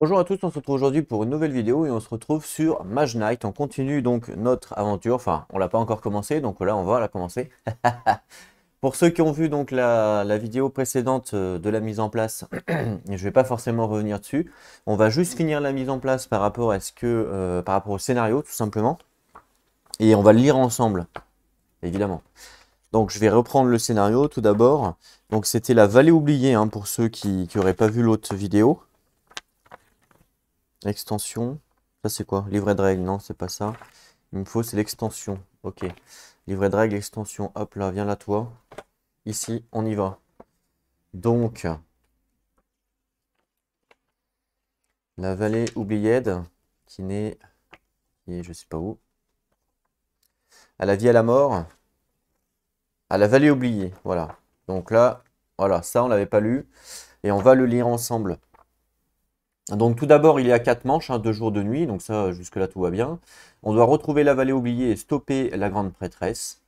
Bonjour à tous, on se retrouve aujourd'hui pour une nouvelle vidéo et on se retrouve sur Mage Knight. On continue donc notre aventure, enfin on l'a pas encore commencé, donc là on va la commencer. pour ceux qui ont vu donc la, vidéo précédente euh, de la mise en place, je vais pas forcément revenir dessus. On va juste finir la mise en place par rapport à ce que, euh, par rapport au scénario tout simplement. Et on va le lire ensemble, évidemment. Donc je vais reprendre le scénario tout d'abord. Donc c'était la vallée oubliée hein, pour ceux qui n'auraient pas vu l'autre vidéo. Extension. Ça, c'est quoi Livret de règles. Non, c'est pas ça. Il me faut, c'est l'extension. Ok. Livret de règles, extension. Hop là, viens là, toi. Ici, on y va. Donc, la vallée oubliée, qui n'est. Et je sais pas où. À la vie, à la mort. À la vallée oubliée. Voilà. Donc là, voilà, ça, on l'avait pas lu. Et on va le lire ensemble. Donc tout d'abord, il y a quatre manches, hein, deux jours, de nuit, donc ça, jusque-là, tout va bien. On doit retrouver la vallée oubliée et stopper la grande prêtresse.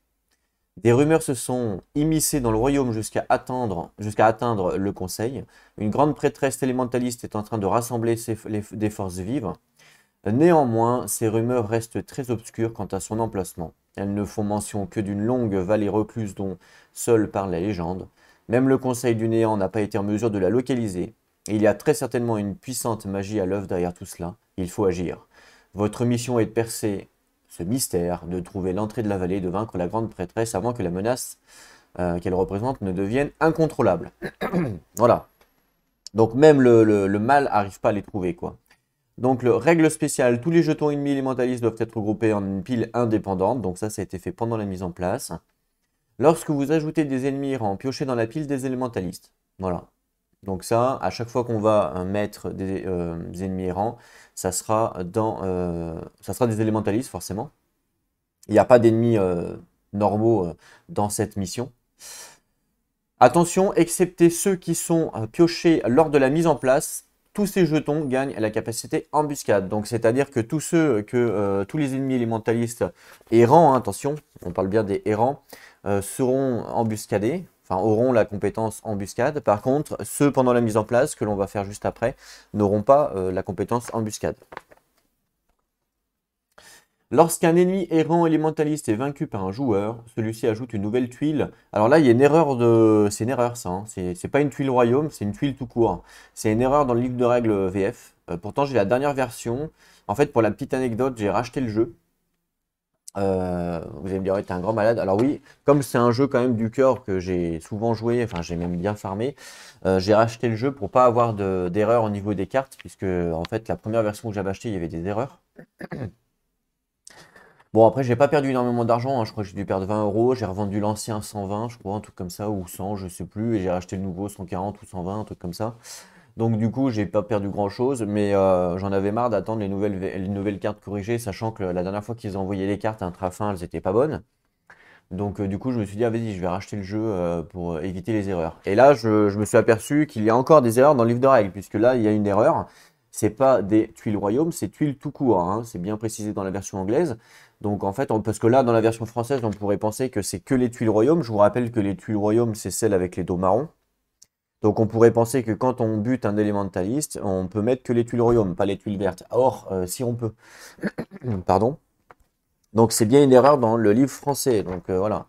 Des rumeurs se sont immiscées dans le royaume jusqu'à atteindre, jusqu'à atteindre le conseil. Une grande prêtresse élémentaliste est en train de rassembler des forces vives. Néanmoins, ces rumeurs restent très obscures quant à son emplacement. Elles ne font mention que d'une longue vallée recluse dont seule parle la légende. Même le Conseil du Néant n'a pas été en mesure de la localiser. Il y a très certainement une puissante magie à l'œuvre derrière tout cela. Il faut agir. Votre mission est de percer ce mystère, de trouver l'entrée de la vallée, de vaincre la grande prêtresse avant que la menace euh, qu'elle représente ne devienne incontrôlable. voilà. Donc même le, mal n'arrive pas à les trouver, quoi. Donc, règle spéciale, tous les jetons ennemis élémentalistes doivent être regroupés en une pile indépendante. Donc ça, ça a été fait pendant la mise en place. Lorsque vous ajoutez des ennemis en piocher dans la pile des élémentalistes. Voilà. Donc ça, à chaque fois qu'on va euh, mettre euh, des, ennemis errants, ça sera, dans, euh, ça sera des élémentalistes forcément. Il n'y a pas d'ennemis normaux dans cette mission. Attention, excepté ceux qui sont piochés lors de la mise en place, tous ces jetons gagnent la capacité embuscade. Donc c'est-à-dire que tous ceux que tous les ennemis élémentalistes errants, hein, attention, on parle bien des errants, seront embuscadés auront la compétence embuscade. Par contre, ceux pendant la mise en place, que l'on va faire juste après, n'auront pas euh, la compétence embuscade. Lorsqu'un ennemi errant élémentaliste est vaincu par un joueur, celui-ci ajoute une nouvelle tuile. Alors là, il y a une erreur de... C'est une erreur, ça. Hein. Ce C'est pas une tuile royaume, c'est une tuile tout court. C'est une erreur dans le livre de règles VF. Euh, pourtant, j'ai la dernière version. En fait, pour la petite anecdote, j'ai racheté le jeu. Euh, vous allez me dire, t'es un grand malade. Alors oui, comme c'est un jeu quand même du cœur que j'ai souvent joué, enfin j'ai même bien farmé, euh, j'ai racheté le jeu pour pas avoir d'erreur au niveau des cartes, puisque en fait la première version que j'avais acheté, il y avait des erreurs. Bon après j'ai pas perdu énormément d'argent, hein. je crois que j'ai dû perdre 20 euros, j'ai revendu l'ancien 120, je crois, un truc comme ça, ou 100, je sais plus, et j'ai racheté le nouveau 140 ou 120, un truc comme ça. Donc du coup, j'ai pas perdu grand-chose, mais euh, j'en avais marre d'attendre les nouvelles, cartes corrigées, sachant que la dernière fois qu'ils ont envoyé les cartes à Intrafin, elles n'étaient pas bonnes. Donc euh, du coup, je me suis dit, ah, vas-y, je vais racheter le jeu euh, pour éviter les erreurs. Et là, je, me suis aperçu qu'il y a encore des erreurs dans le livre de règles, puisque là, il y a une erreur. C'est pas des tuiles royaumes, c'est tuiles tout court. Hein. C'est bien précisé dans la version anglaise. Donc en fait, parce que là, dans la version française, on pourrait penser que c'est que les tuiles royaumes. Je vous rappelle que les tuiles royaumes, c'est celles avec les dos marrons. Donc on pourrait penser que quand on bute un élémentaliste, on peut mettre que les tuiles royaumes, pas les tuiles vertes. Or, euh, si on peut. Pardon. Donc c'est bien une erreur dans le livre français. Donc euh, voilà.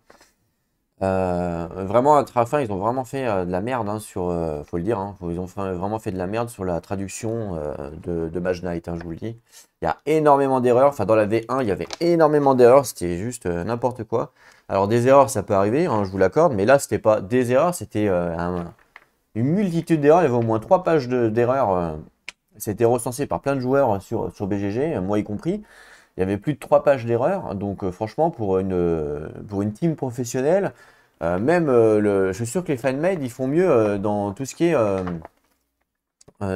Euh, vraiment, à fin, ils ont vraiment fait de la merde hein, sur. faut le dire, hein, ils ont vraiment fait de la merde sur la traduction de, de Mage Knight, hein, je vous le dis. Il y a énormément d'erreurs. Enfin, dans la V1, il y avait énormément d'erreurs. C'était juste n'importe quoi. Alors, des erreurs, ça peut arriver, hein, je vous l'accorde. Mais là, c'était pas des erreurs, c'était un une multitude d'erreurs. Il y avait au moins trois pages d'erreurs. C'était euh, recensé par plein de joueurs sur, sur BGG, euh, moi y compris. Il y avait plus de trois pages d'erreurs. Donc, euh, franchement, pour une, pour une team professionnelle, même je suis sûr que les fan-made, ils font mieux dans tout ce qui est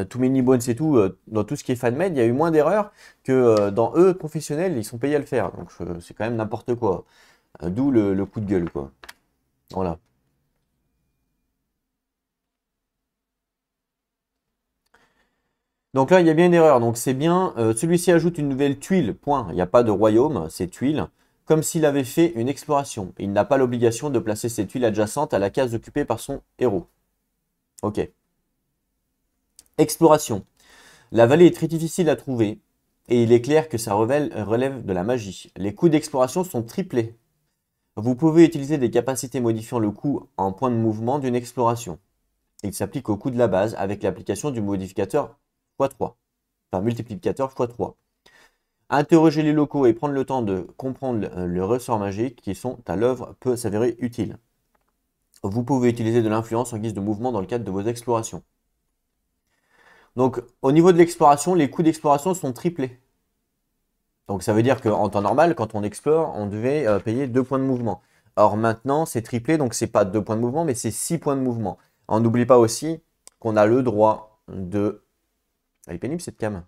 Too Many Bones et tout. dans tout ce qui est fanmade, il y a eu moins d'erreurs que dans eux professionnels, ils sont payés à le faire. Donc c'est quand même n'importe quoi. D'où le, le, coup de gueule quoi. Voilà. Donc là, il y a bien une erreur. Donc c'est bien, euh, celui-ci ajoute une nouvelle tuile, point. Il n'y a pas de royaume, c'est tuile. Comme s'il avait fait une exploration. Il n'a pas l'obligation de placer cette tuiles adjacentes à la case occupée par son héros. Ok. Exploration. La vallée est très difficile à trouver et il est clair que ça relève de la magie. Les coûts d'exploration sont triplés. Vous pouvez utiliser des capacités modifiant le coût en point de mouvement d'une exploration. Il s'applique au coût de la base avec l'application du modificateur x3. Enfin, multiplicateur x3. Interroger les locaux et prendre le temps de comprendre euh, le ressort magique qui sont à l'œuvre peut s'avérer utile. Vous pouvez utiliser de l'influence en guise de mouvement dans le cadre de vos explorations. Donc, au niveau de l'exploration, les coûts d'exploration sont triplés. Donc, ça veut dire qu'en temps normal, quand on explore, on devait euh, payer 2 points de mouvement. Or, maintenant, c'est triplé, donc c'est pas 2 points de mouvement, mais c'est 6 points de mouvement. On n'oublie pas aussi qu'on a le droit de elle ah, est pénible cette cam.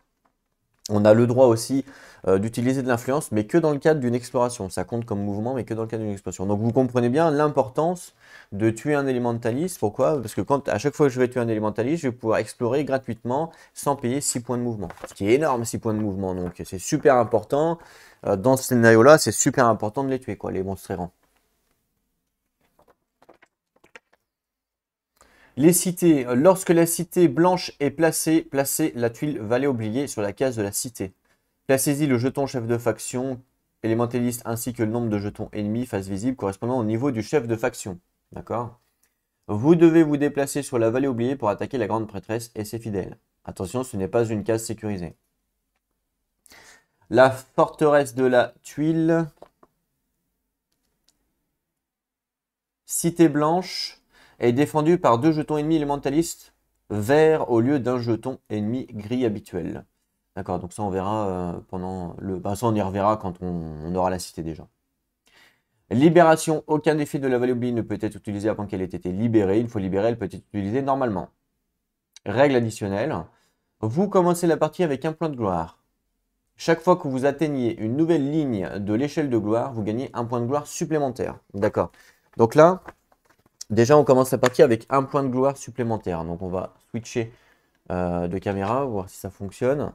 On a le droit aussi euh, d'utiliser de l'influence, mais que dans le cadre d'une exploration. Ça compte comme mouvement, mais que dans le cadre d'une exploration. Donc vous comprenez bien l'importance de tuer un élémentaliste. Pourquoi Parce que quand, à chaque fois que je vais tuer un élémentaliste, je vais pouvoir explorer gratuitement sans payer 6 points de mouvement. Ce qui est énorme, 6 points de mouvement. Donc c'est super important. Euh, dans ce scénario-là, c'est super important de les tuer, quoi, les monstres errants. Les cités. Euh, lorsque la cité blanche est placée, placez la tuile Vallée oubliée sur la case de la cité. Placez-y le jeton chef de faction, élémentaliste ainsi que le nombre de jetons ennemis face visible correspondant au niveau du chef de faction. D'accord Vous devez vous déplacer sur la vallée oubliée pour attaquer la grande prêtresse et ses fidèles. Attention, ce n'est pas une case sécurisée. La forteresse de la tuile. Cité blanche est défendu par deux jetons ennemis élémentalistes verts au lieu d'un jeton ennemi gris habituel. D'accord, donc ça on verra euh, pendant le... Ben, ça on y reverra quand on, aura la cité déjà. Libération. Aucun défi de la vallée ne peut être utilisé avant qu'elle ait été libérée. Une fois libérée, elle peut être utilisée normalement. Règle additionnelle. Vous commencez la partie avec un point de gloire. Chaque fois que vous atteignez une nouvelle ligne de l'échelle de gloire, vous gagnez un point de gloire supplémentaire. D'accord. Donc là, Déjà, on commence la partie avec un point de gloire supplémentaire. Donc, on va switcher euh, de caméra, voir si ça fonctionne.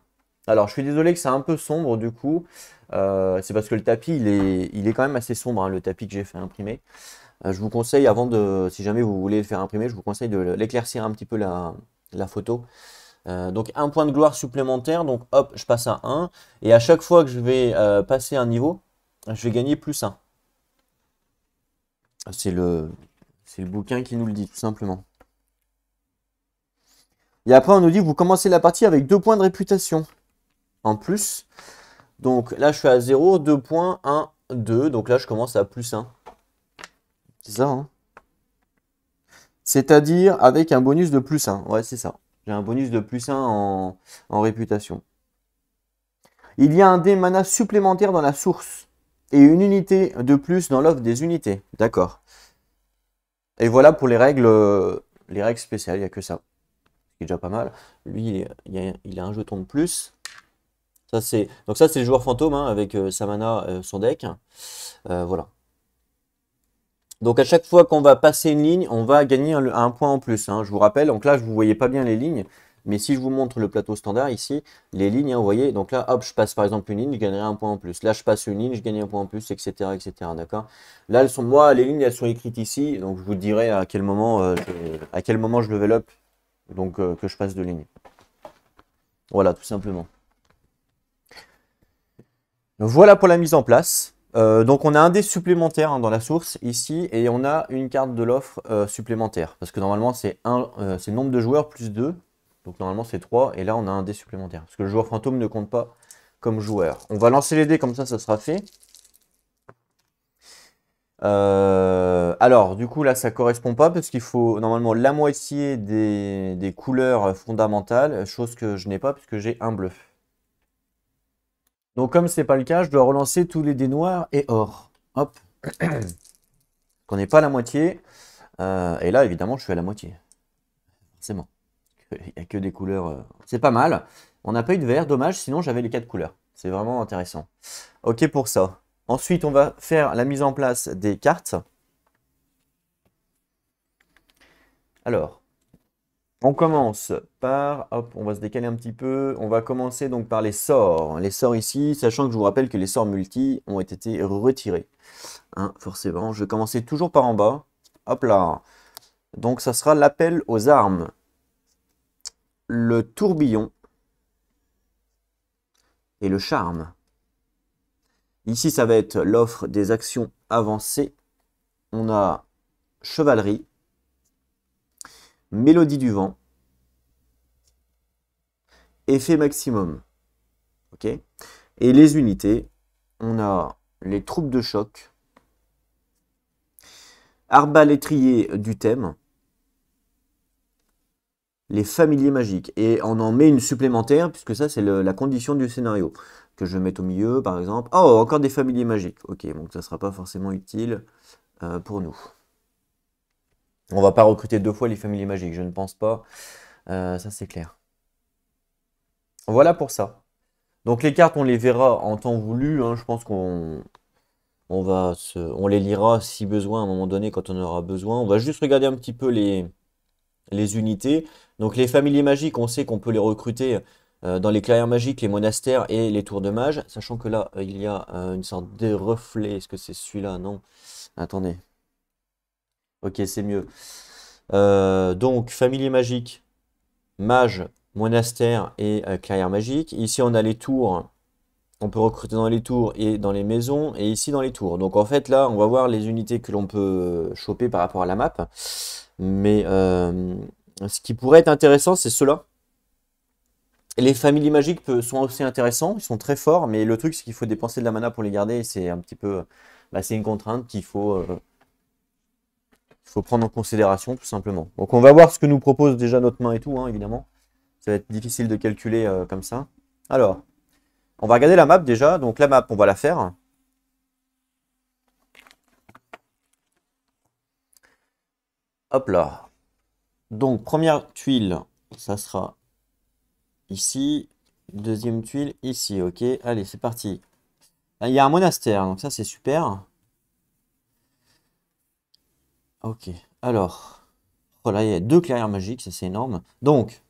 Alors, je suis désolé que c'est un peu sombre du coup. Euh, c'est parce que le tapis, il est, il est quand même assez sombre, hein, le tapis que j'ai fait imprimer. Euh, je vous conseille, avant de, si jamais vous voulez le faire imprimer, je vous conseille de l'éclaircir un petit peu la, photo. donc un point de gloire supplémentaire, donc hop, je passe à 1. Et à chaque fois que je vais passer un niveau, je vais gagner plus 1. C'est le, c'est le bouquin qui nous le dit, tout simplement. Et après, on nous dit que vous commencez la partie avec deux points de réputation en plus. Donc là, je suis à 0, 2 points, 1, 2. Donc là, je commence à plus 1. C'est ça, hein C'est-à-dire avec un bonus de plus 1. Ouais, c'est ça. J'ai un bonus de plus 1 en, réputation. Il y a un dé mana supplémentaire dans la source et une unité de plus dans l'offre des unités. D'accord. Et voilà pour les règles, euh, les règles spéciales, il n'y a que ça. C'est déjà pas mal. Lui, il a, un jeton de plus. Ça, c'est... Donc ça, c'est le joueur fantôme hein, avec euh, Samana, euh, son deck. voilà. Donc à chaque fois qu'on va passer une ligne, on va gagner un, point en plus. Hein. Je vous rappelle, donc là, je ne vous voyais pas bien les lignes. Mais si je vous montre le plateau standard ici, les lignes, hein, vous voyez, donc là, hop, je passe par exemple une ligne, je gagnerai un point en plus. Là, je passe une ligne, je gagne un point en plus, etc. etc. D'accord Là, elles sont, moi, les lignes, elles sont écrites ici, donc je vous dirai à quel moment, euh, à quel moment je level up, donc euh, que je passe de ligne. Voilà, tout simplement. Voilà pour la mise en place. Euh, donc on a un dé supplémentaire hein, dans la source ici et on a une carte de l'offre supplémentaire parce que normalement c'est un nombre de joueurs plus 2 donc normalement c'est 3 et là on a un dé supplémentaire. Parce que le joueur fantôme ne compte pas comme joueur. On va lancer les dés comme ça, ça sera fait. Euh, alors du coup là ça correspond pas parce qu'il faut normalement la moitié des, couleurs fondamentales, chose que je n'ai pas puisque j'ai un bleu. Donc comme c'est pas le cas, je dois relancer tous les dés noirs et or. Hop. Qu'on n'est pas la moitié. Euh, et là évidemment je suis à la moitié. Forcément. Il n'y a que des couleurs. Euh. C'est pas mal. On n'a pas eu de vert, dommage, sinon j'avais les quatre couleurs. C'est vraiment intéressant. Ok pour ça. Ensuite, on va faire la mise en place des cartes. Alors, on commence par, hop, on va se décaler un petit peu. On va commencer donc par les sorts. Les sorts ici, sachant que je vous rappelle que les sorts multi ont été retirés. Hein, forcément, je vais commencer toujours par en bas. Hop là. Donc ça sera l'appel aux armes le tourbillon et le charme. Ici, ça va être l'offre des actions avancées. On a chevalerie, mélodie du vent, effet maximum. et les unités, on a les troupes de choc, arbalétrier du thème, les familiers magiques. Et on en met une supplémentaire, puisque ça, c'est la condition du scénario. Que je mette au milieu, par exemple. Oh, encore des familiers magiques. Ok, donc ça ne sera pas forcément utile euh, pour nous. On va pas recruter deux fois les familiers magiques, je ne pense pas. Euh, ça, c'est clair. Voilà pour ça. Donc les cartes, on les verra en temps voulu. Hein. Je pense qu'on on va on les lira si besoin à un moment donné quand on aura besoin. On va juste regarder un petit peu les, les unités. Donc les familiers magiques, on sait qu'on peut les recruter euh, dans les clairières magiques, les monastères et les tours de mages, sachant que là, euh, il y a euh, une sorte de reflet. Est-ce que c'est celui-là Non. Attendez. Ok, c'est mieux. donc, familiers magiques, mage, monastère et clairières magiques. magique. Ici, on a les tours. On peut recruter dans les tours et dans les maisons, et ici dans les tours. Donc en fait, là, on va voir les unités que l'on peut choper par rapport à la map. Mais euh, ce qui pourrait être intéressant, c'est cela. Les familles magiques sont aussi intéressants, ils sont très forts, mais le truc c'est qu'il faut dépenser de la mana pour les garder, c'est un petit peu, euh, bah, c'est une contrainte qu'il faut, euh, faut prendre en considération tout simplement. Donc on va voir ce que nous propose déjà notre main et tout, hein, évidemment. Ça va être difficile de calculer comme ça. Alors, on va regarder la map déjà, donc la map on va la faire. Hop là. Donc, première tuile, ça sera ici. Deuxième tuile, ici. Ok, allez, c'est parti. Ah, il y a un monastère, donc hein. ça, c'est super. Ok, alors. Voilà, oh il y a deux clairières magiques, ça, c'est énorme. Donc,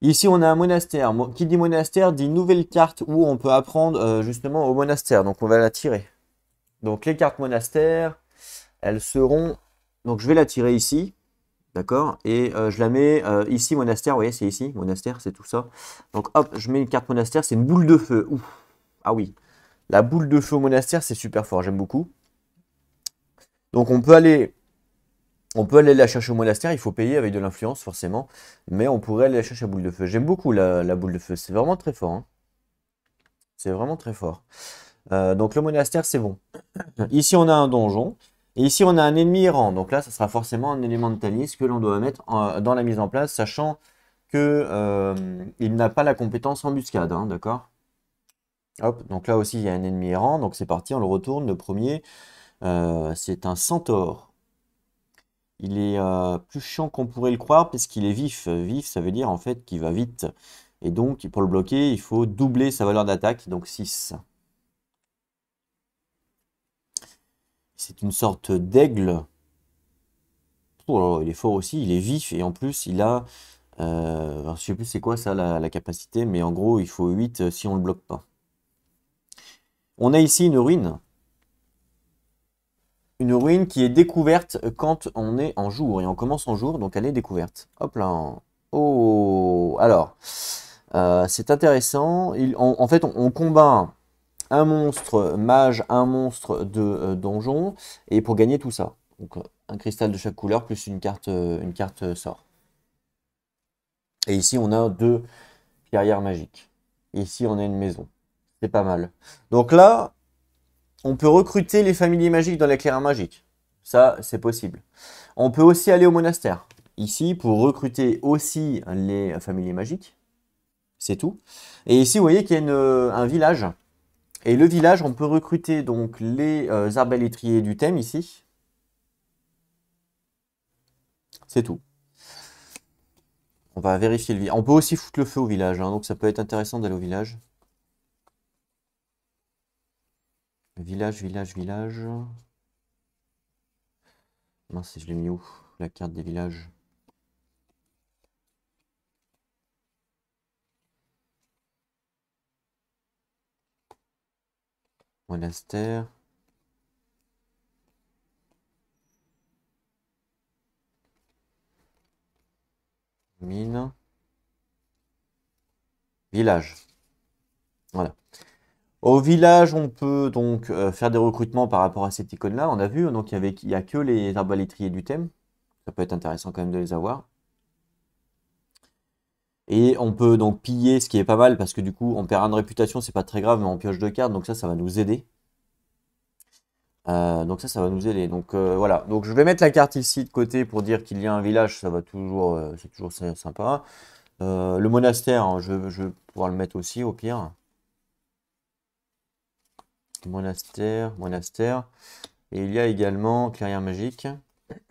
Ici, on a un monastère. Qui dit monastère dit nouvelle carte où on peut apprendre euh, justement au monastère. Donc, on va la tirer. Donc, les cartes monastère, elles seront donc je vais la tirer ici, d'accord Et euh, je la mets euh, ici, monastère, vous voyez, c'est ici, monastère, c'est tout ça. Donc hop, je mets une carte monastère, c'est une boule de feu. Ah oui, la boule de feu au monastère, c'est super fort, j'aime beaucoup. Donc on peut aller... On peut aller la chercher au monastère, il faut payer avec de l'influence forcément, mais on pourrait aller la chercher à boule de feu. J'aime beaucoup la, boule de feu, c'est vraiment très fort. Hein. C'est vraiment très fort. Euh, donc le monastère, c'est bon. Ici, on a un donjon. Et ici, on a un ennemi errant. Donc là, ce sera forcément un élément de élémentaliste que l'on doit mettre dans la mise en place, sachant qu'il euh, n'a pas la compétence embuscade. Hein, d'accord Hop, donc là aussi, il y a un ennemi errant. Donc c'est parti, on le retourne. Le premier, euh, c'est un centaure. Il est euh, plus chiant qu'on pourrait le croire puisqu'il est vif. Vif, ça veut dire en fait qu'il va vite. Et donc, pour le bloquer, il faut doubler sa valeur d'attaque, donc 6. C'est une sorte d'aigle. Oh, oh, il est fort aussi, il est vif et en plus il a... Euh, je sais plus c'est quoi ça la, capacité, mais en gros il faut 8 euh, si on le bloque pas. On a ici une ruine. Une ruine qui est découverte quand on est en jour. Et on commence en jour, donc elle est découverte. Hop là. Oh Alors, euh, c'est intéressant. en fait, on combat un monstre mage, un monstre de euh, donjon, et pour gagner tout ça. Donc un cristal de chaque couleur plus une carte, euh, une carte sort. Et ici on a deux pierrières magiques. ici on a une maison. C'est pas mal. Donc là, on peut recruter les familles magiques dans l'éclairage magique. Ça, c'est possible. On peut aussi aller au monastère. Ici, pour recruter aussi les familles magiques. C'est tout. Et ici, vous voyez qu'il y a euh, un village et le village, on peut recruter donc les euh, arbalétriers du thème ici. C'est tout. On va vérifier le village. On peut aussi foutre le feu au village, hein, donc ça peut être intéressant d'aller au village. Village, village, village. Mince, je l'ai mis où La carte des villages. monastère mine village voilà au village, on peut donc euh, faire des recrutements par rapport à cette icône-là. On a vu, donc il n'y a que les arbalétriers du thème. Ça peut être intéressant quand même de les avoir. Et on peut donc piller, ce qui est pas mal, parce que du coup, on perd un de réputation, c'est pas très grave, mais on pioche deux cartes, donc ça, ça va nous aider. Euh, donc ça, ça va nous aider. Donc euh, voilà, donc je vais mettre la carte ici de côté pour dire qu'il y a un village, ça va toujours, euh, c'est toujours sympa. le monastère, hein, je, je, vais pouvoir le mettre aussi, au pire. Monastère, monastère. Et il y a également clairière magique.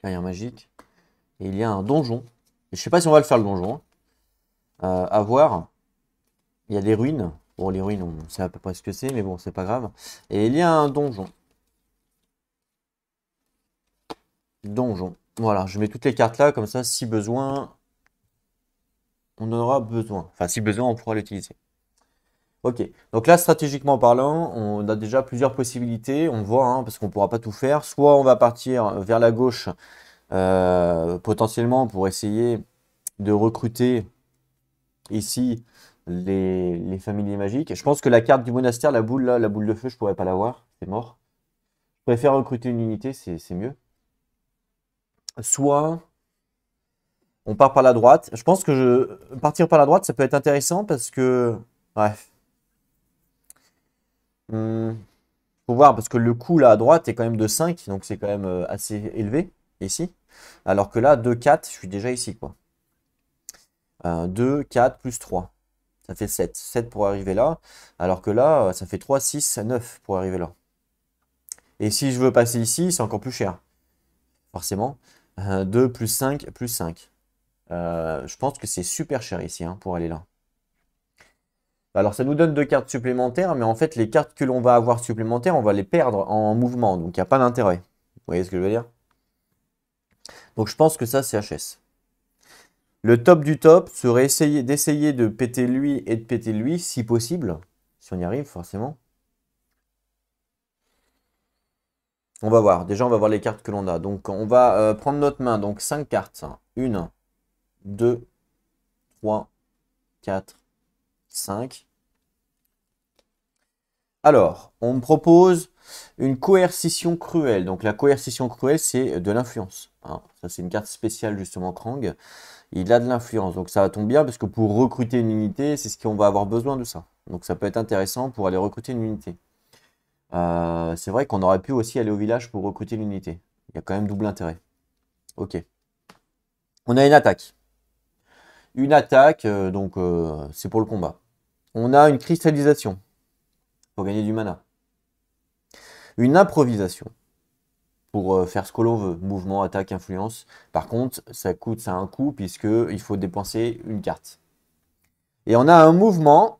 clairière magique. Et il y a un donjon. Je sais pas si on va le faire le donjon. Hein. Euh, à voir. Il y a des ruines. Bon, les ruines, on sait à peu près ce que c'est, mais bon, c'est pas grave. Et il y a un donjon. Donjon. Voilà, je mets toutes les cartes là, comme ça, si besoin, on en aura besoin. Enfin, si besoin, on pourra l'utiliser. Ok, donc là, stratégiquement parlant, on a déjà plusieurs possibilités. On voit, hein, parce qu'on ne pourra pas tout faire. Soit on va partir vers la gauche euh, potentiellement pour essayer de recruter ici les, familles magiques. Je pense que la carte du monastère, la boule là, la boule de feu, je pourrais pas l'avoir, c'est mort. Je préfère recruter une unité, c'est mieux. Soit on part par la droite. Je pense que partir par la droite, ça peut être intéressant parce que... Bref. Hmm. Faut voir parce que le coût là à droite est quand même de 5, donc c'est quand même euh, assez élevé ici. Alors que là, 2, 4, je suis déjà ici. quoi. 2, 4 plus 3. Ça fait 7. 7 pour arriver là. Alors que là, euh, ça fait 3, 6, 9 pour arriver là. Et si je veux passer ici, c'est encore plus cher. Forcément. 2 plus 5 plus 5. Euh, je pense que c'est super cher ici hein, pour aller là. Alors ça nous donne deux cartes supplémentaires, mais en fait les cartes que l'on va avoir supplémentaires, on va les perdre en mouvement, donc il n'y a pas d'intérêt. Vous voyez ce que je veux dire donc je pense que ça, c'est HS. Le top du top serait d'essayer de péter lui et de péter lui, si possible. Si on y arrive, forcément. On va voir. Déjà, on va voir les cartes que l'on a. Donc, on va euh, prendre notre main. Donc, 5 cartes. 1, 2, 3, 4, 5. Alors, on me propose une coercition cruelle. Donc, la coercition cruelle, c'est de l'influence. Hein, ça, c'est une carte spéciale, justement, Krang. Il a de l'influence. Donc, ça tombe bien, parce que pour recruter une unité, c'est ce qu'on va avoir besoin de ça. Donc, ça peut être intéressant pour aller recruter une unité. Euh, c'est vrai qu'on aurait pu aussi aller au village pour recruter l'unité. Il y a quand même double intérêt. Ok. On a une attaque. Une attaque, euh, donc euh, c'est pour le combat. On a une cristallisation pour gagner du mana. Une improvisation pour euh, faire ce que l'on veut, mouvement, attaque, influence. Par contre, ça coûte, ça un coup puisque il faut dépenser une carte. Et on a un mouvement.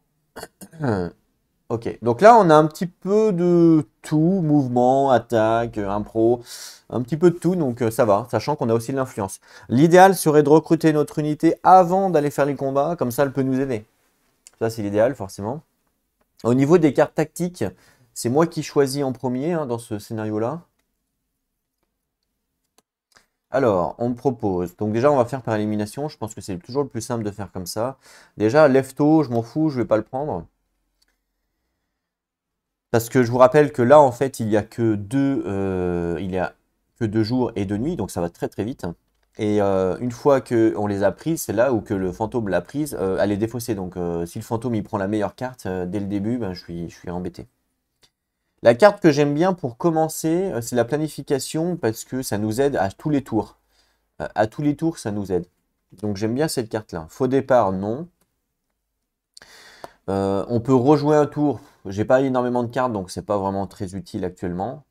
ok, donc là on a un petit peu de tout, mouvement, attaque, impro, un petit peu de tout, donc euh, ça va, sachant qu'on a aussi de l'influence. L'idéal serait de recruter notre unité avant d'aller faire les combats, comme ça elle peut nous aider. Ça c'est l'idéal forcément. Au niveau des cartes tactiques, c'est moi qui choisis en premier hein, dans ce scénario-là. Alors, on me propose. Donc déjà, on va faire par élimination. Je pense que c'est toujours le plus simple de faire comme ça. Déjà, Lefto, je m'en fous, je vais pas le prendre. Parce que je vous rappelle que là, en fait, il n'y a que deux, euh, il y a que deux jours et deux nuits, donc ça va très très vite. Et euh, une fois qu'on les a prises, c'est là où que le fantôme l'a prise, euh, elle est défaussée. Donc si le fantôme il prend la meilleure carte dès le début, ben, je, suis, je suis embêté. La carte que j'aime bien pour commencer, euh, c'est la planification parce que ça nous aide à tous les tours. Euh, à tous les tours, ça nous aide. Donc j'aime bien cette carte-là. Faux départ, non. Euh, on peut rejouer un tour. J'ai pas énormément de cartes, donc c'est pas vraiment très utile actuellement.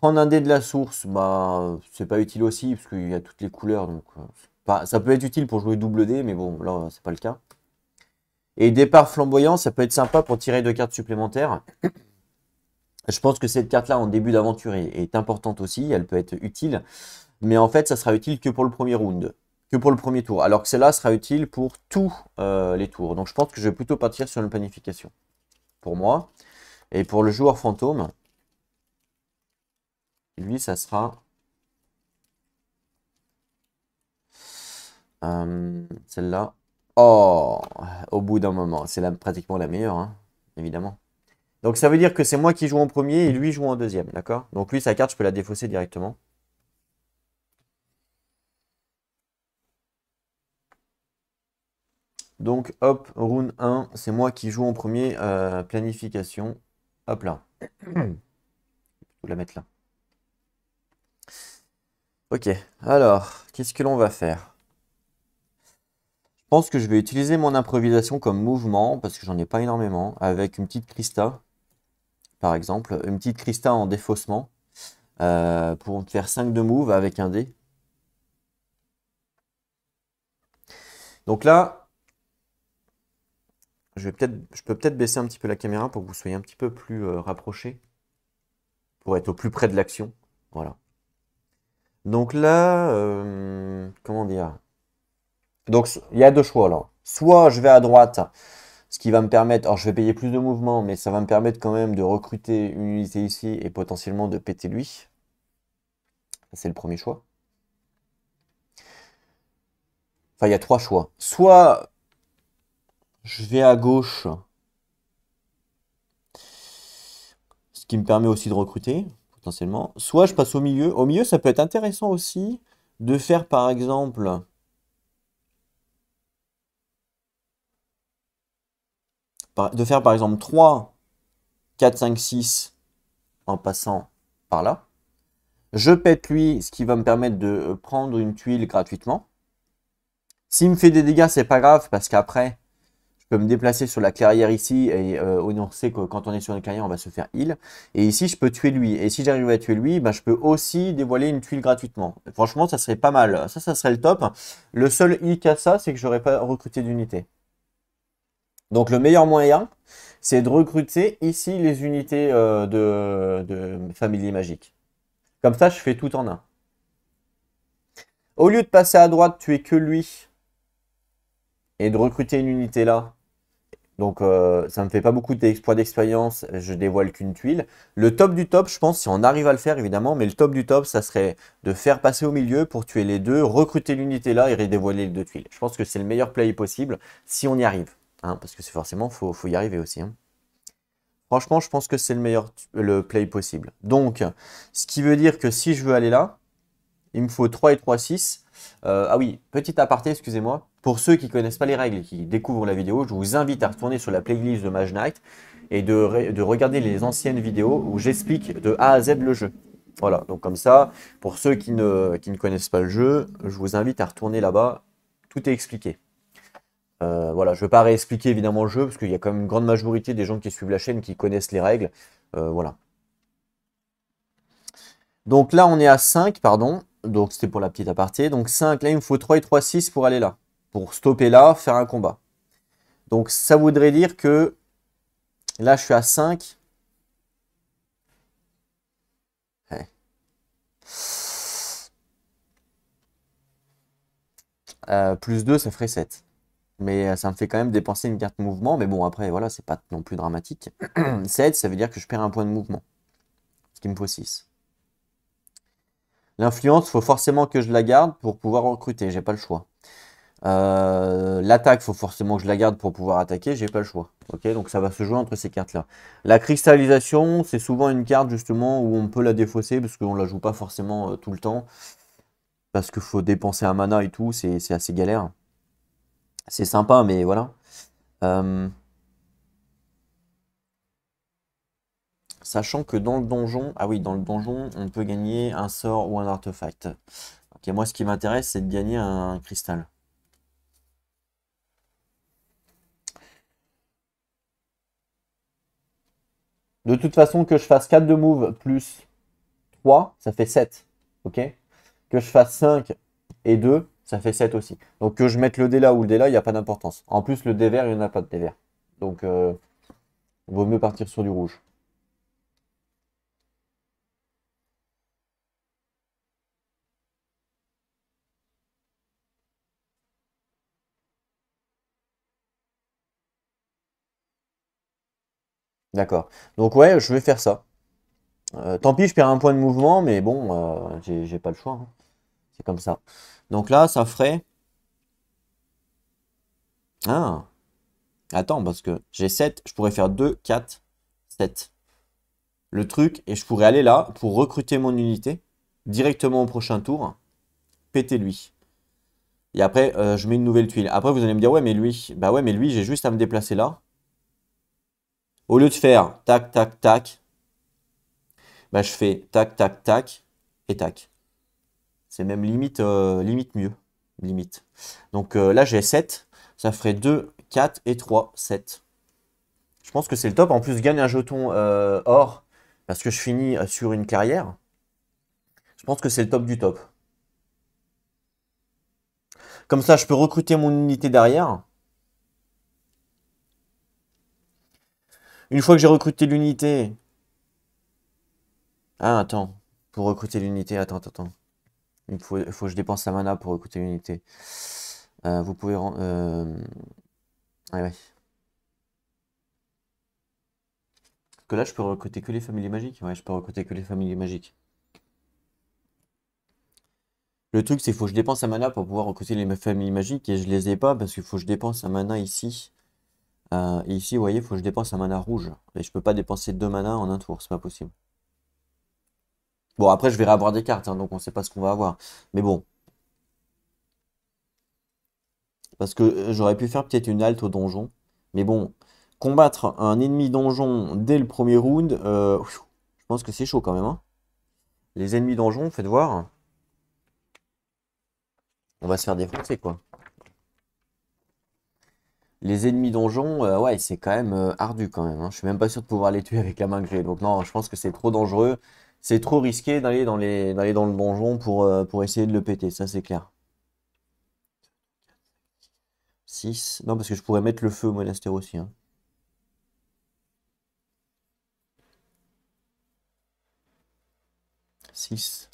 Prendre un dé de la source, bah c'est pas utile aussi, parce qu'il y a toutes les couleurs. Donc pas, ça peut être utile pour jouer double dé, mais bon, là, c'est pas le cas. Et départ flamboyant, ça peut être sympa pour tirer deux cartes supplémentaires. Je pense que cette carte-là en début d'aventure est, importante aussi, elle peut être utile, mais en fait ça sera utile que pour le premier round, que pour le premier tour, alors que celle-là sera utile pour tous euh, les tours. Donc je pense que je vais plutôt partir sur une planification, pour moi. Et pour le joueur fantôme, lui ça sera... Euh, celle-là. Oh, au bout d'un moment, c'est pratiquement la meilleure, hein, évidemment. Donc ça veut dire que c'est moi qui joue en premier et lui joue en deuxième, d'accord Donc lui, sa carte, je peux la défausser directement. Donc hop, round 1, c'est moi qui joue en premier, euh, planification, hop là. Je vais la mettre là. Ok, alors, qu'est-ce que l'on va faire Je pense que je vais utiliser mon improvisation comme mouvement, parce que j'en ai pas énormément, avec une petite Crista par exemple, une petite cristal en défaussement euh, pour faire 5 de move avec un dé. Donc là, je, vais peut je peux peut-être baisser un petit peu la caméra pour que vous soyez un petit peu plus euh, rapprochés, pour être au plus près de l'action. Voilà. Donc là, euh, comment dire Donc il y a deux choix là. Soit je vais à droite ce qui va me permettre, alors je vais payer plus de mouvements, mais ça va me permettre quand même de recruter une unité ici et potentiellement de péter lui. C'est le premier choix. Enfin, il y a trois choix. Soit je vais à gauche, ce qui me permet aussi de recruter, potentiellement. Soit je passe au milieu. Au milieu, ça peut être intéressant aussi de faire, par exemple, de faire par exemple 3, 4, 5, 6 en passant par là. Je pète lui, ce qui va me permettre de euh, prendre une tuile gratuitement. S'il me fait des dégâts, c'est pas grave parce qu'après, je peux me déplacer sur la clairière ici et euh, on sait que quand on est sur une clairière, on va se faire heal. Et ici, je peux tuer lui. Et si j'arrive à tuer lui, bah, je peux aussi dévoiler une tuile gratuitement. franchement, ça serait pas mal. Ça, ça serait le top. Le seul hic à ça, c'est que j'aurais pas recruté d'unité. Donc le meilleur moyen, c'est de recruter ici les unités euh, de, de familier magique. Comme ça, je fais tout en un. Au lieu de passer à droite, tuer que lui et de recruter une unité là, donc euh, ça ne me fait pas beaucoup d'exploits d'expérience, je dévoile qu'une tuile. Le top du top, je pense, si on arrive à le faire évidemment, mais le top du top, ça serait de faire passer au milieu pour tuer les deux, recruter l'unité là et redévoiler les deux tuiles. Je pense que c'est le meilleur play possible si on y arrive. Hein, parce que c'est forcément, il faut, y arriver aussi. Hein. Franchement, je pense que c'est le meilleur le play possible. Donc, ce qui veut dire que si je veux aller là, il me faut 3 et 3, 6. Euh, ah oui, petit aparté, excusez-moi. Pour ceux qui ne connaissent pas les règles et qui découvrent la vidéo, je vous invite à retourner sur la playlist de Mage Knight et de, regarder les anciennes vidéos où j'explique de A à Z le jeu. Voilà, donc comme ça, pour ceux qui ne connaissent pas le jeu, je vous invite à retourner là-bas. Tout est expliqué. Euh, voilà, je ne vais pas réexpliquer évidemment le jeu, parce qu'il y a quand même une grande majorité des gens qui suivent la chaîne qui connaissent les règles. Euh, voilà. Donc là, on est à 5, pardon. Donc c'était pour la petite aparté. Donc 5, là, il me faut 3 et 3, 6 pour aller là. Pour stopper là, faire un combat. Donc ça voudrait dire que là, je suis à 5. Euh, plus 2, ça ferait 7. Mais euh, ça me fait quand même dépenser une carte mouvement. Mais bon, après, voilà, c'est pas non plus dramatique. 7, ça veut dire que je perds un point de mouvement. Ce qui me faut 6. L'influence, faut forcément que je la garde pour pouvoir recruter. J'ai pas le choix. Euh, l'attaque, faut forcément que je la garde pour pouvoir attaquer. J'ai pas le choix. Ok, donc ça va se jouer entre ces cartes-là. La cristallisation, c'est souvent une carte justement où on peut la défausser parce qu'on la joue pas forcément euh, tout le temps. Parce qu'il faut dépenser un mana et tout, c'est assez galère c'est sympa, mais voilà. Euh, sachant que dans le donjon, ah oui, dans le donjon, on peut gagner un sort ou un artefact. Ok, moi ce qui m'intéresse, c'est de gagner un cristal. De toute façon, que je fasse 4 de move plus 3, ça fait 7. Ok Que je fasse 5 et 2, ça fait 7 aussi. Donc que je mette le dé ou le dé là, il n'y a pas d'importance. En plus, le dé vert, il n'y en a pas de dé vert. Donc, euh, vaut mieux partir sur du rouge. D'accord. Donc ouais, je vais faire ça. Euh, tant pis, je perds un point de mouvement, mais bon, euh, j'ai pas le choix. Hein. C'est comme ça. Donc là, ça ferait... Ah Attends, parce que j'ai 7, je pourrais faire 2, 4, 7. Le truc, et je pourrais aller là pour recruter mon unité directement au prochain tour. Péter lui Et après, euh, je mets une nouvelle tuile. Après, vous allez me dire, ouais, mais lui, bah ouais, mais lui, j'ai juste à me déplacer là. Au lieu de faire tac, tac, tac, bah, je fais tac, tac, tac et tac. C'est même limite, euh, limite mieux. Limite. Donc euh, là, j'ai 7. Ça ferait 2, 4 et 3, 7. Je pense que c'est le top. En plus, je gagne un jeton euh, or parce que je finis sur une carrière. Je pense que c'est le top du top. Comme ça, je peux recruter mon unité derrière. Une fois que j'ai recruté l'unité... Ah, attends. Pour recruter l'unité, attends, attends, attends. Il faut, que je dépense la mana pour recruter une unité. Euh, vous pouvez... Euh... Ouais, ouais. Parce que là, je peux recruter que les familles magiques. Ouais, je peux recruter que les familles magiques. Le truc, c'est qu'il faut que je dépense la mana pour pouvoir recruter les familles magiques. Et je les ai pas parce qu'il faut que je dépense la mana ici. Euh, ici, vous voyez, il faut que je dépense un mana rouge. Et je peux pas dépenser deux manas en un tour, c'est pas possible. Bon, après, je vais avoir des cartes, hein, donc on ne sait pas ce qu'on va avoir. Mais bon. Parce que euh, j'aurais pu faire peut-être une halte au donjon. Mais bon, combattre un ennemi donjon dès le premier round, euh, je pense que c'est chaud quand même. Hein. Les ennemis donjons, faites voir. On va se faire défoncer, quoi. Les ennemis donjons, euh, ouais, c'est quand même ardu quand même. Hein. Je suis même pas sûr de pouvoir les tuer avec la main grise. Donc non, je pense que c'est trop dangereux c'est trop risqué d'aller dans, le donjon euh, pour, essayer de le péter, ça c'est clair. 6. Non, parce que je pourrais mettre le feu au monastère aussi. 6. Hein. Six.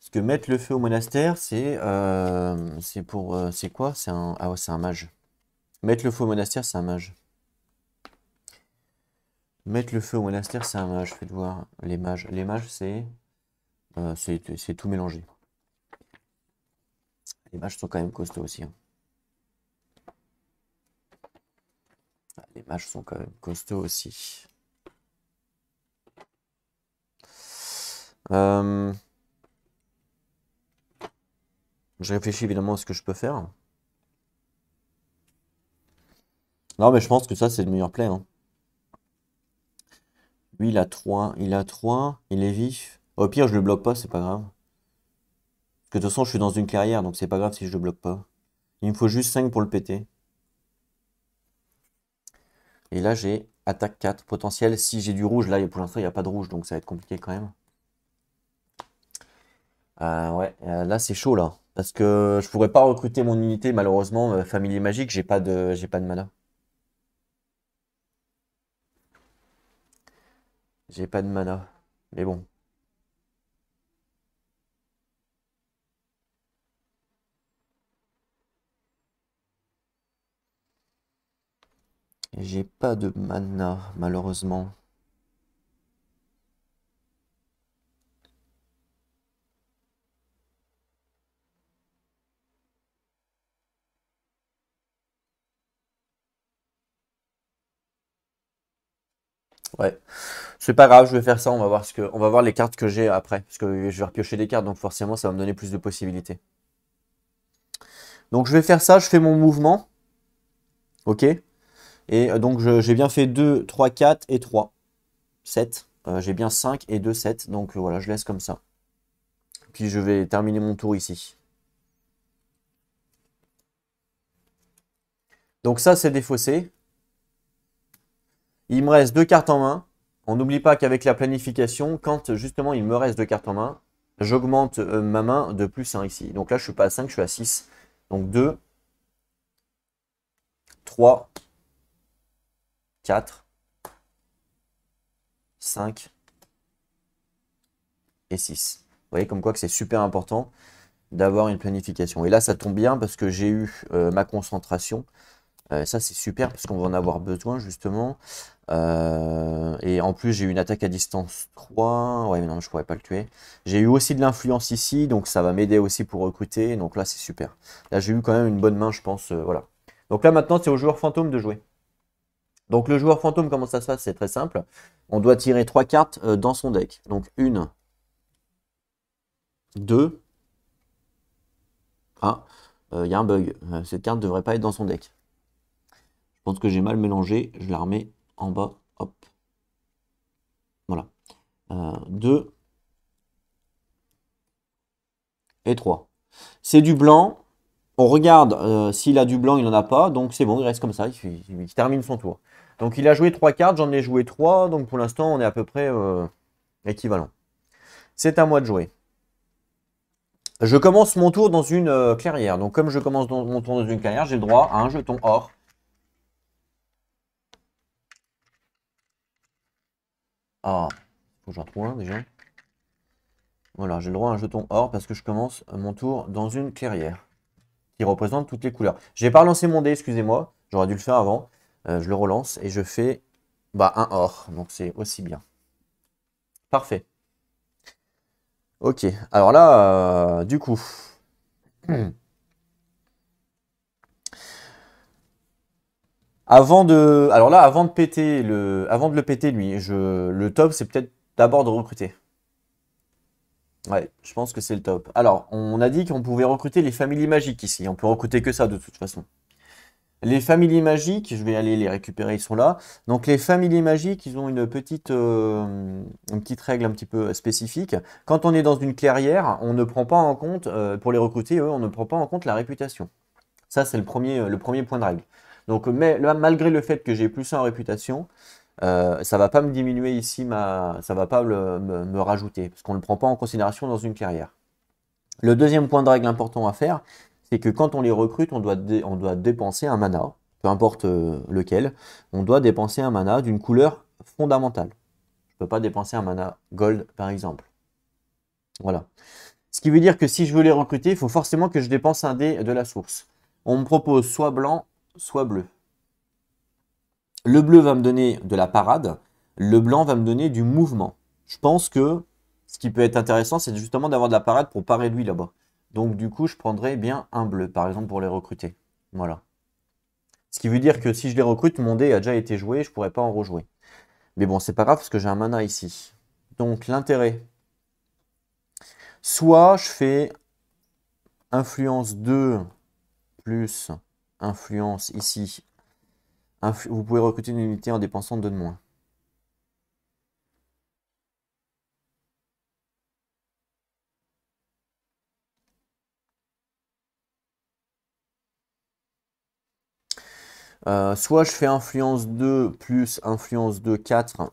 Parce que mettre le feu au monastère, c'est euh, pour euh, c'est quoi C'est un ah c'est un mage. Mettre le feu au monastère, c'est un mage. Mettre le feu au monastère, c'est un mage, de voir. Les mages, les mages euh, c'est c'est tout mélangé. Les mages sont quand même costauds aussi. Hein. Ah, les mages sont quand même costauds aussi. Euh, je réfléchis évidemment à ce que je peux faire. Non mais je pense que ça c'est le meilleur play. Hein. Lui, il a 3. Il a 3. Il est vif. Au pire, je le bloque pas, c'est pas grave. Parce que de toute façon, je suis dans une carrière, donc c'est pas grave si je le bloque pas. Il me faut juste 5 pour le péter. Et là, j'ai attaque 4, potentiel. Si j'ai du rouge, là, pour l'instant, il n'y a pas de rouge, donc ça va être compliqué quand même. Euh, ouais, euh, là, c'est chaud, là. Parce que je pourrais pas recruter mon unité, malheureusement. Euh, Famille magique, j'ai pas de, j'ai pas de mana. J'ai pas de mana, mais bon. J'ai pas de mana, malheureusement. Ouais. C'est pas grave, je vais faire ça. On va voir, ce que, va voir les cartes que j'ai après. Parce que je vais repiocher des cartes, donc forcément, ça va me donner plus de possibilités. Donc, je vais faire ça. Je fais mon mouvement. OK Et euh, donc, j'ai bien fait 2, 3, 4 et 3. 7. Euh, j'ai bien 5 et 2, 7. Donc, euh, voilà, je laisse comme ça. Puis, je vais terminer mon tour ici. Donc, ça, c'est défaussé. Il me reste deux cartes en main. On n'oublie pas qu'avec la planification, quand justement il me reste deux cartes en main, j'augmente euh, ma main de plus 1 ici. Donc là, je ne suis pas à 5, je suis à 6. Donc 2, 3, 4, 5 et 6. Vous voyez comme quoi que c'est super important d'avoir une planification. Et là, ça tombe bien parce que j'ai eu euh, ma concentration euh, ça, c'est super parce qu'on va en avoir besoin justement. Euh, et en plus, j'ai eu une attaque à distance 3. Ouais, mais non, je pourrais pas le tuer. J'ai eu aussi de l'influence ici, donc ça va m'aider aussi pour recruter. Donc là, c'est super. Là, j'ai eu quand même une bonne main, je pense. Euh, voilà. Donc là, maintenant, c'est au joueur fantôme de jouer. Donc le joueur fantôme, comment ça se passe C'est très simple. On doit tirer trois cartes dans son deck. Donc une, deux. 1. il y a un bug. Cette carte ne devrait pas être dans son deck que j'ai mal mélangé, je la remets en bas, hop. Voilà. 2 euh, et 3. C'est du blanc. On regarde euh, s'il a du blanc, il n'en a pas. Donc c'est bon, il reste comme ça, il, termine son tour. Donc il a joué trois cartes, j'en ai joué trois. Donc pour l'instant, on est à peu près euh, équivalent. C'est à moi de jouer. Je commence mon tour dans une clairière. Donc comme je commence dans, mon tour dans une clairière, j'ai le droit à un jeton or Ah, faut que j'en trouve un déjà. Voilà, j'ai le droit à un jeton or parce que je commence mon tour dans une clairière qui représente toutes les couleurs. J'ai pas relancé mon dé, excusez-moi. J'aurais dû le faire avant. Euh, je le relance et je fais bah, un or. Donc c'est aussi bien. Parfait. Ok. Alors là, euh, du coup. Avant de, alors là, avant de péter le, avant de le péter lui, le top, c'est peut-être d'abord de recruter. Ouais, je pense que c'est le top. Alors, on a dit qu'on pouvait recruter les familles magiques ici. On peut recruter que ça de toute façon. Les familles magiques, je vais aller les récupérer, ils sont là. Donc les familles magiques, ils ont une petite, euh, une petite règle un petit peu spécifique. Quand on est dans une clairière, on ne prend pas en compte, euh, pour les recruter, eux, on ne prend pas en compte la réputation. Ça, c'est le premier, le premier point de règle. Donc malgré le fait que j'ai plus en réputation, euh, ça va pas me diminuer ici, ma, ça va pas me, rajouter, parce qu'on ne le prend pas en considération dans une carrière. Le deuxième point de règle important à faire, c'est que quand on les recrute, on doit, on doit dépenser un mana, peu importe euh, lequel, on doit dépenser un mana d'une couleur fondamentale. Je ne peux pas dépenser un mana gold, par exemple. Voilà. Ce qui veut dire que si je veux les recruter, il faut forcément que je dépense un dé de la source. On me propose soit blanc, soit bleu. Le bleu va me donner de la parade, le blanc va me donner du mouvement. Je pense que ce qui peut être intéressant, c'est justement d'avoir de la parade pour parer lui là-bas. Donc du coup, je prendrais bien un bleu, par exemple, pour les recruter. Voilà. Ce qui veut dire que si je les recrute, mon dé a déjà été joué, je ne pourrais pas en rejouer. Mais bon, c'est pas grave parce que j'ai un mana ici. Donc l'intérêt, soit je fais influence 2 plus influence ici. vous pouvez recruter une unité en dépensant deux de moins. Euh, soit je fais influence 2 plus influence 2, 4.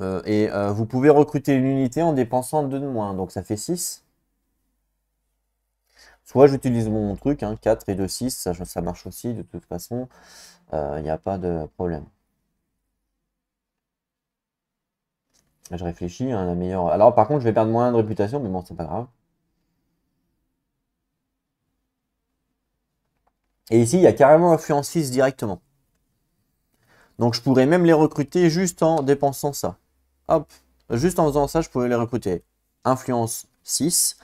Euh, et euh, vous pouvez recruter une unité en dépensant 2 de moins. Donc ça fait 6. Soit j'utilise mon truc, 4 hein, et 2, 6, ça, marche aussi de toute façon, il euh, n'y a pas de problème. Je réfléchis, hein, la meilleure... Alors par contre, je vais perdre moins de réputation, mais bon, c'est pas grave. Et ici, il y a carrément influence 6 directement. Donc je pourrais même les recruter juste en dépensant ça. Hop, juste en faisant ça, je pourrais les recruter. Influence 6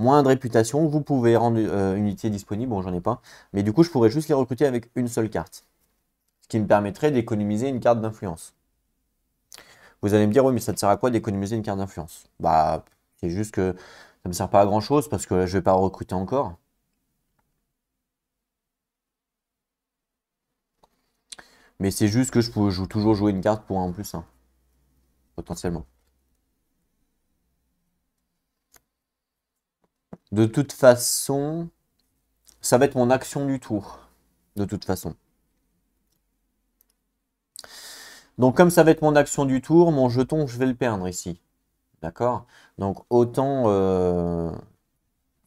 moins de réputation, vous pouvez rendre euh, une unité disponible, bon j'en ai pas, mais du coup je pourrais juste les recruter avec une seule carte, ce qui me permettrait d'économiser une carte d'influence. Vous allez me dire, oui mais ça te sert à quoi d'économiser une carte d'influence Bah c'est juste que ça ne me sert pas à grand chose parce que je ne vais pas recruter encore. Mais c'est juste que je peux toujours jouer une carte pour un plus un, Potentiellement. De toute façon, ça va être mon action du tour. De toute façon. Donc comme ça va être mon action du tour, mon jeton, je vais le perdre ici. D'accord Donc autant... Euh,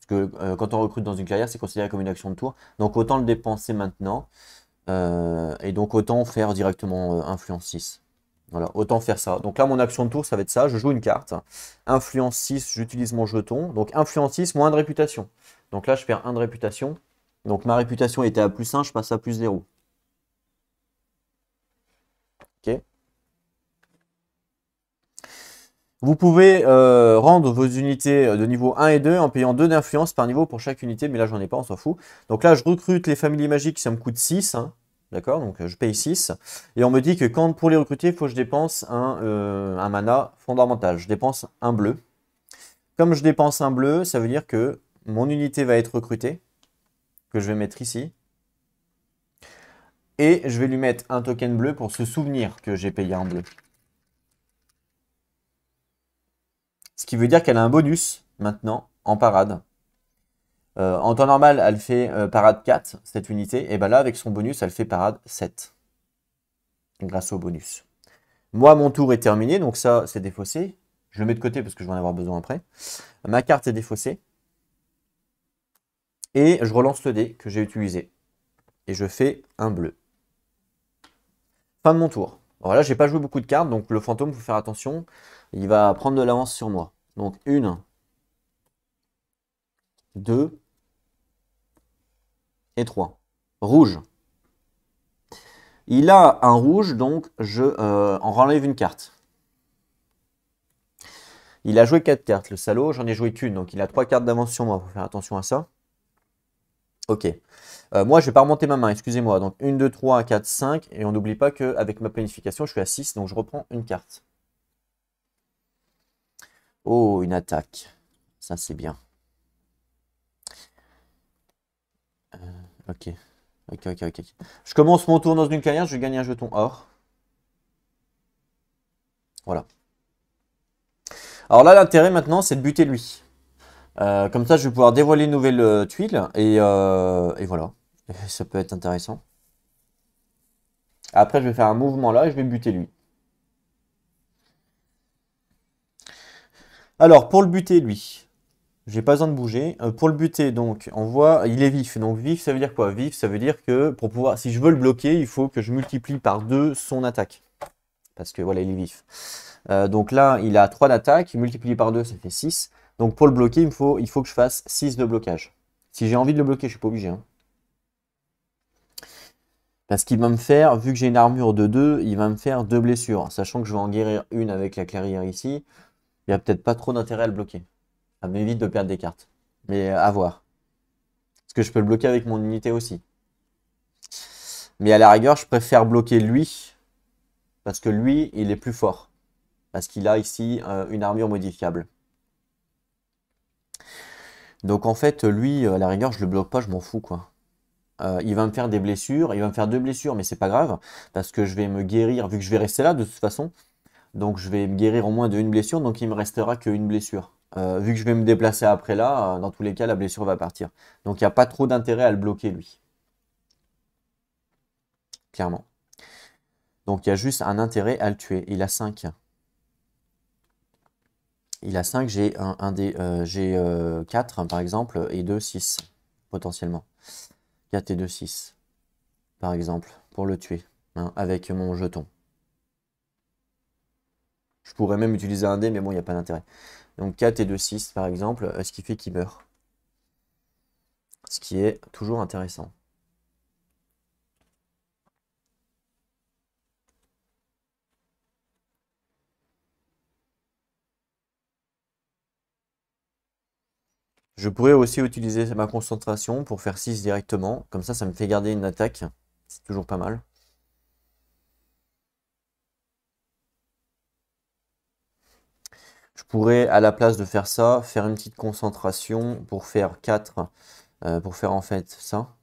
que euh, quand on recrute dans une carrière, c'est considéré comme une action de tour. Donc autant le dépenser maintenant. Euh, et donc autant faire directement influence 6. Voilà, autant faire ça. Donc là, mon action de tour, ça va être ça. Je joue une carte. Influence 6, j'utilise mon jeton. Donc influence 6, moins de réputation. Donc là, je perds 1 de réputation. Donc ma réputation était à plus 1, je passe à plus 0. Ok Vous pouvez euh, rendre vos unités euh, de niveau 1 et 2 en payant 2 d'influence par niveau pour chaque unité, mais là j'en ai pas, on s'en fout. Donc là je recrute les familles magiques, ça me coûte 6. D'accord Donc euh, je paye 6. Et on me dit que quand pour les recruter, il faut que je dépense un, euh, un mana fondamental. Je dépense un bleu. Comme je dépense un bleu, ça veut dire que mon unité va être recrutée, que je vais mettre ici. Et je vais lui mettre un token bleu pour se souvenir que j'ai payé un bleu. Ce qui veut dire qu'elle a un bonus maintenant en parade. Euh, en temps normal, elle fait euh, parade 4, cette unité. Et bien là, avec son bonus, elle fait parade 7. Grâce au bonus. Moi, mon tour est terminé, donc ça, c'est défaussé. Je le mets de côté parce que je vais en avoir besoin après. Ma carte est défaussée. Et je relance le dé que j'ai utilisé. Et je fais un bleu. Fin de mon tour. Voilà, j'ai pas joué beaucoup de cartes, donc le fantôme, faut faire attention. Il va prendre de l'avance sur moi. Donc une, deux, et 3. Rouge. Il a un rouge, donc je euh, en relève une carte. Il a joué 4 cartes, le salaud. J'en ai joué qu'une, donc il a 3 cartes d'avance sur moi. Il faut faire attention à ça. Ok. Euh, moi, je ne vais pas remonter ma main, excusez-moi. Donc 1, 2, 3, 4, 5. Et on n'oublie pas qu'avec ma planification, je suis à 6, donc je reprends une carte. Oh, une attaque. Ça, c'est bien. Ok. Ok, ok, ok. Je commence mon tour dans une carrière, je gagne un jeton or. Voilà. Alors là, l'intérêt maintenant, c'est de buter lui. Euh, comme ça, je vais pouvoir dévoiler une nouvelle euh, tuile. Et, euh, voilà. ça peut être intéressant. Après, je vais faire un mouvement là et je vais buter lui. Alors, pour le buter, lui, j'ai pas besoin de bouger. Euh, pour le buter, donc, on voit, il est vif. Donc vif, ça veut dire quoi Vif, ça veut dire que pour pouvoir, si je veux le bloquer, il faut que je multiplie par 2 son attaque. Parce que voilà, il est vif. Euh, donc là, il a 3 d'attaque, multiplié par 2, ça fait 6. Donc pour le bloquer, il, faut, il faut que je fasse 6 de blocage. Si j'ai envie de le bloquer, je suis pas obligé. Hein. Parce qu'il va me faire, vu que j'ai une armure de 2, il va me faire 2 blessures. Sachant que je vais en guérir une avec la clairière ici, il n'y a peut-être pas trop d'intérêt à le bloquer. Ça m'évite de perdre des cartes. Mais à voir. Parce que je peux le bloquer avec mon unité aussi. Mais à la rigueur, je préfère bloquer lui. Parce que lui, il est plus fort. Parce qu'il a ici euh, une armure modifiable. Donc en fait, lui, à la rigueur, je le bloque pas, je m'en fous quoi. Euh, il va me faire des blessures, il va me faire deux blessures, mais c'est pas grave, parce que je vais me guérir, vu que je vais rester là de toute façon. Donc je vais me guérir au moins d'une blessure, donc il me restera qu'une blessure. Euh, vu que je vais me déplacer après là, euh, dans tous les cas, la blessure va partir. Donc il n'y a pas trop d'intérêt à le bloquer, lui. Clairement. Donc il y a juste un intérêt à le tuer. Il a 5. Il a 5, j'ai un, 4 euh, par exemple, et 2, 6, potentiellement. 4 et 2, 6, par exemple, pour le tuer, hein, avec mon jeton. Je pourrais même utiliser un dé, mais bon, il n'y a pas d'intérêt. Donc 4 et 2, 6 par exemple, euh, ce qui fait qu'il meurt. Ce qui est toujours intéressant. Je pourrais aussi utiliser ma concentration pour faire 6 directement. Comme ça, ça me fait garder une attaque. C'est toujours pas mal. Pourrais à la place de faire ça, faire une petite concentration pour faire 4, euh, pour faire en fait ça.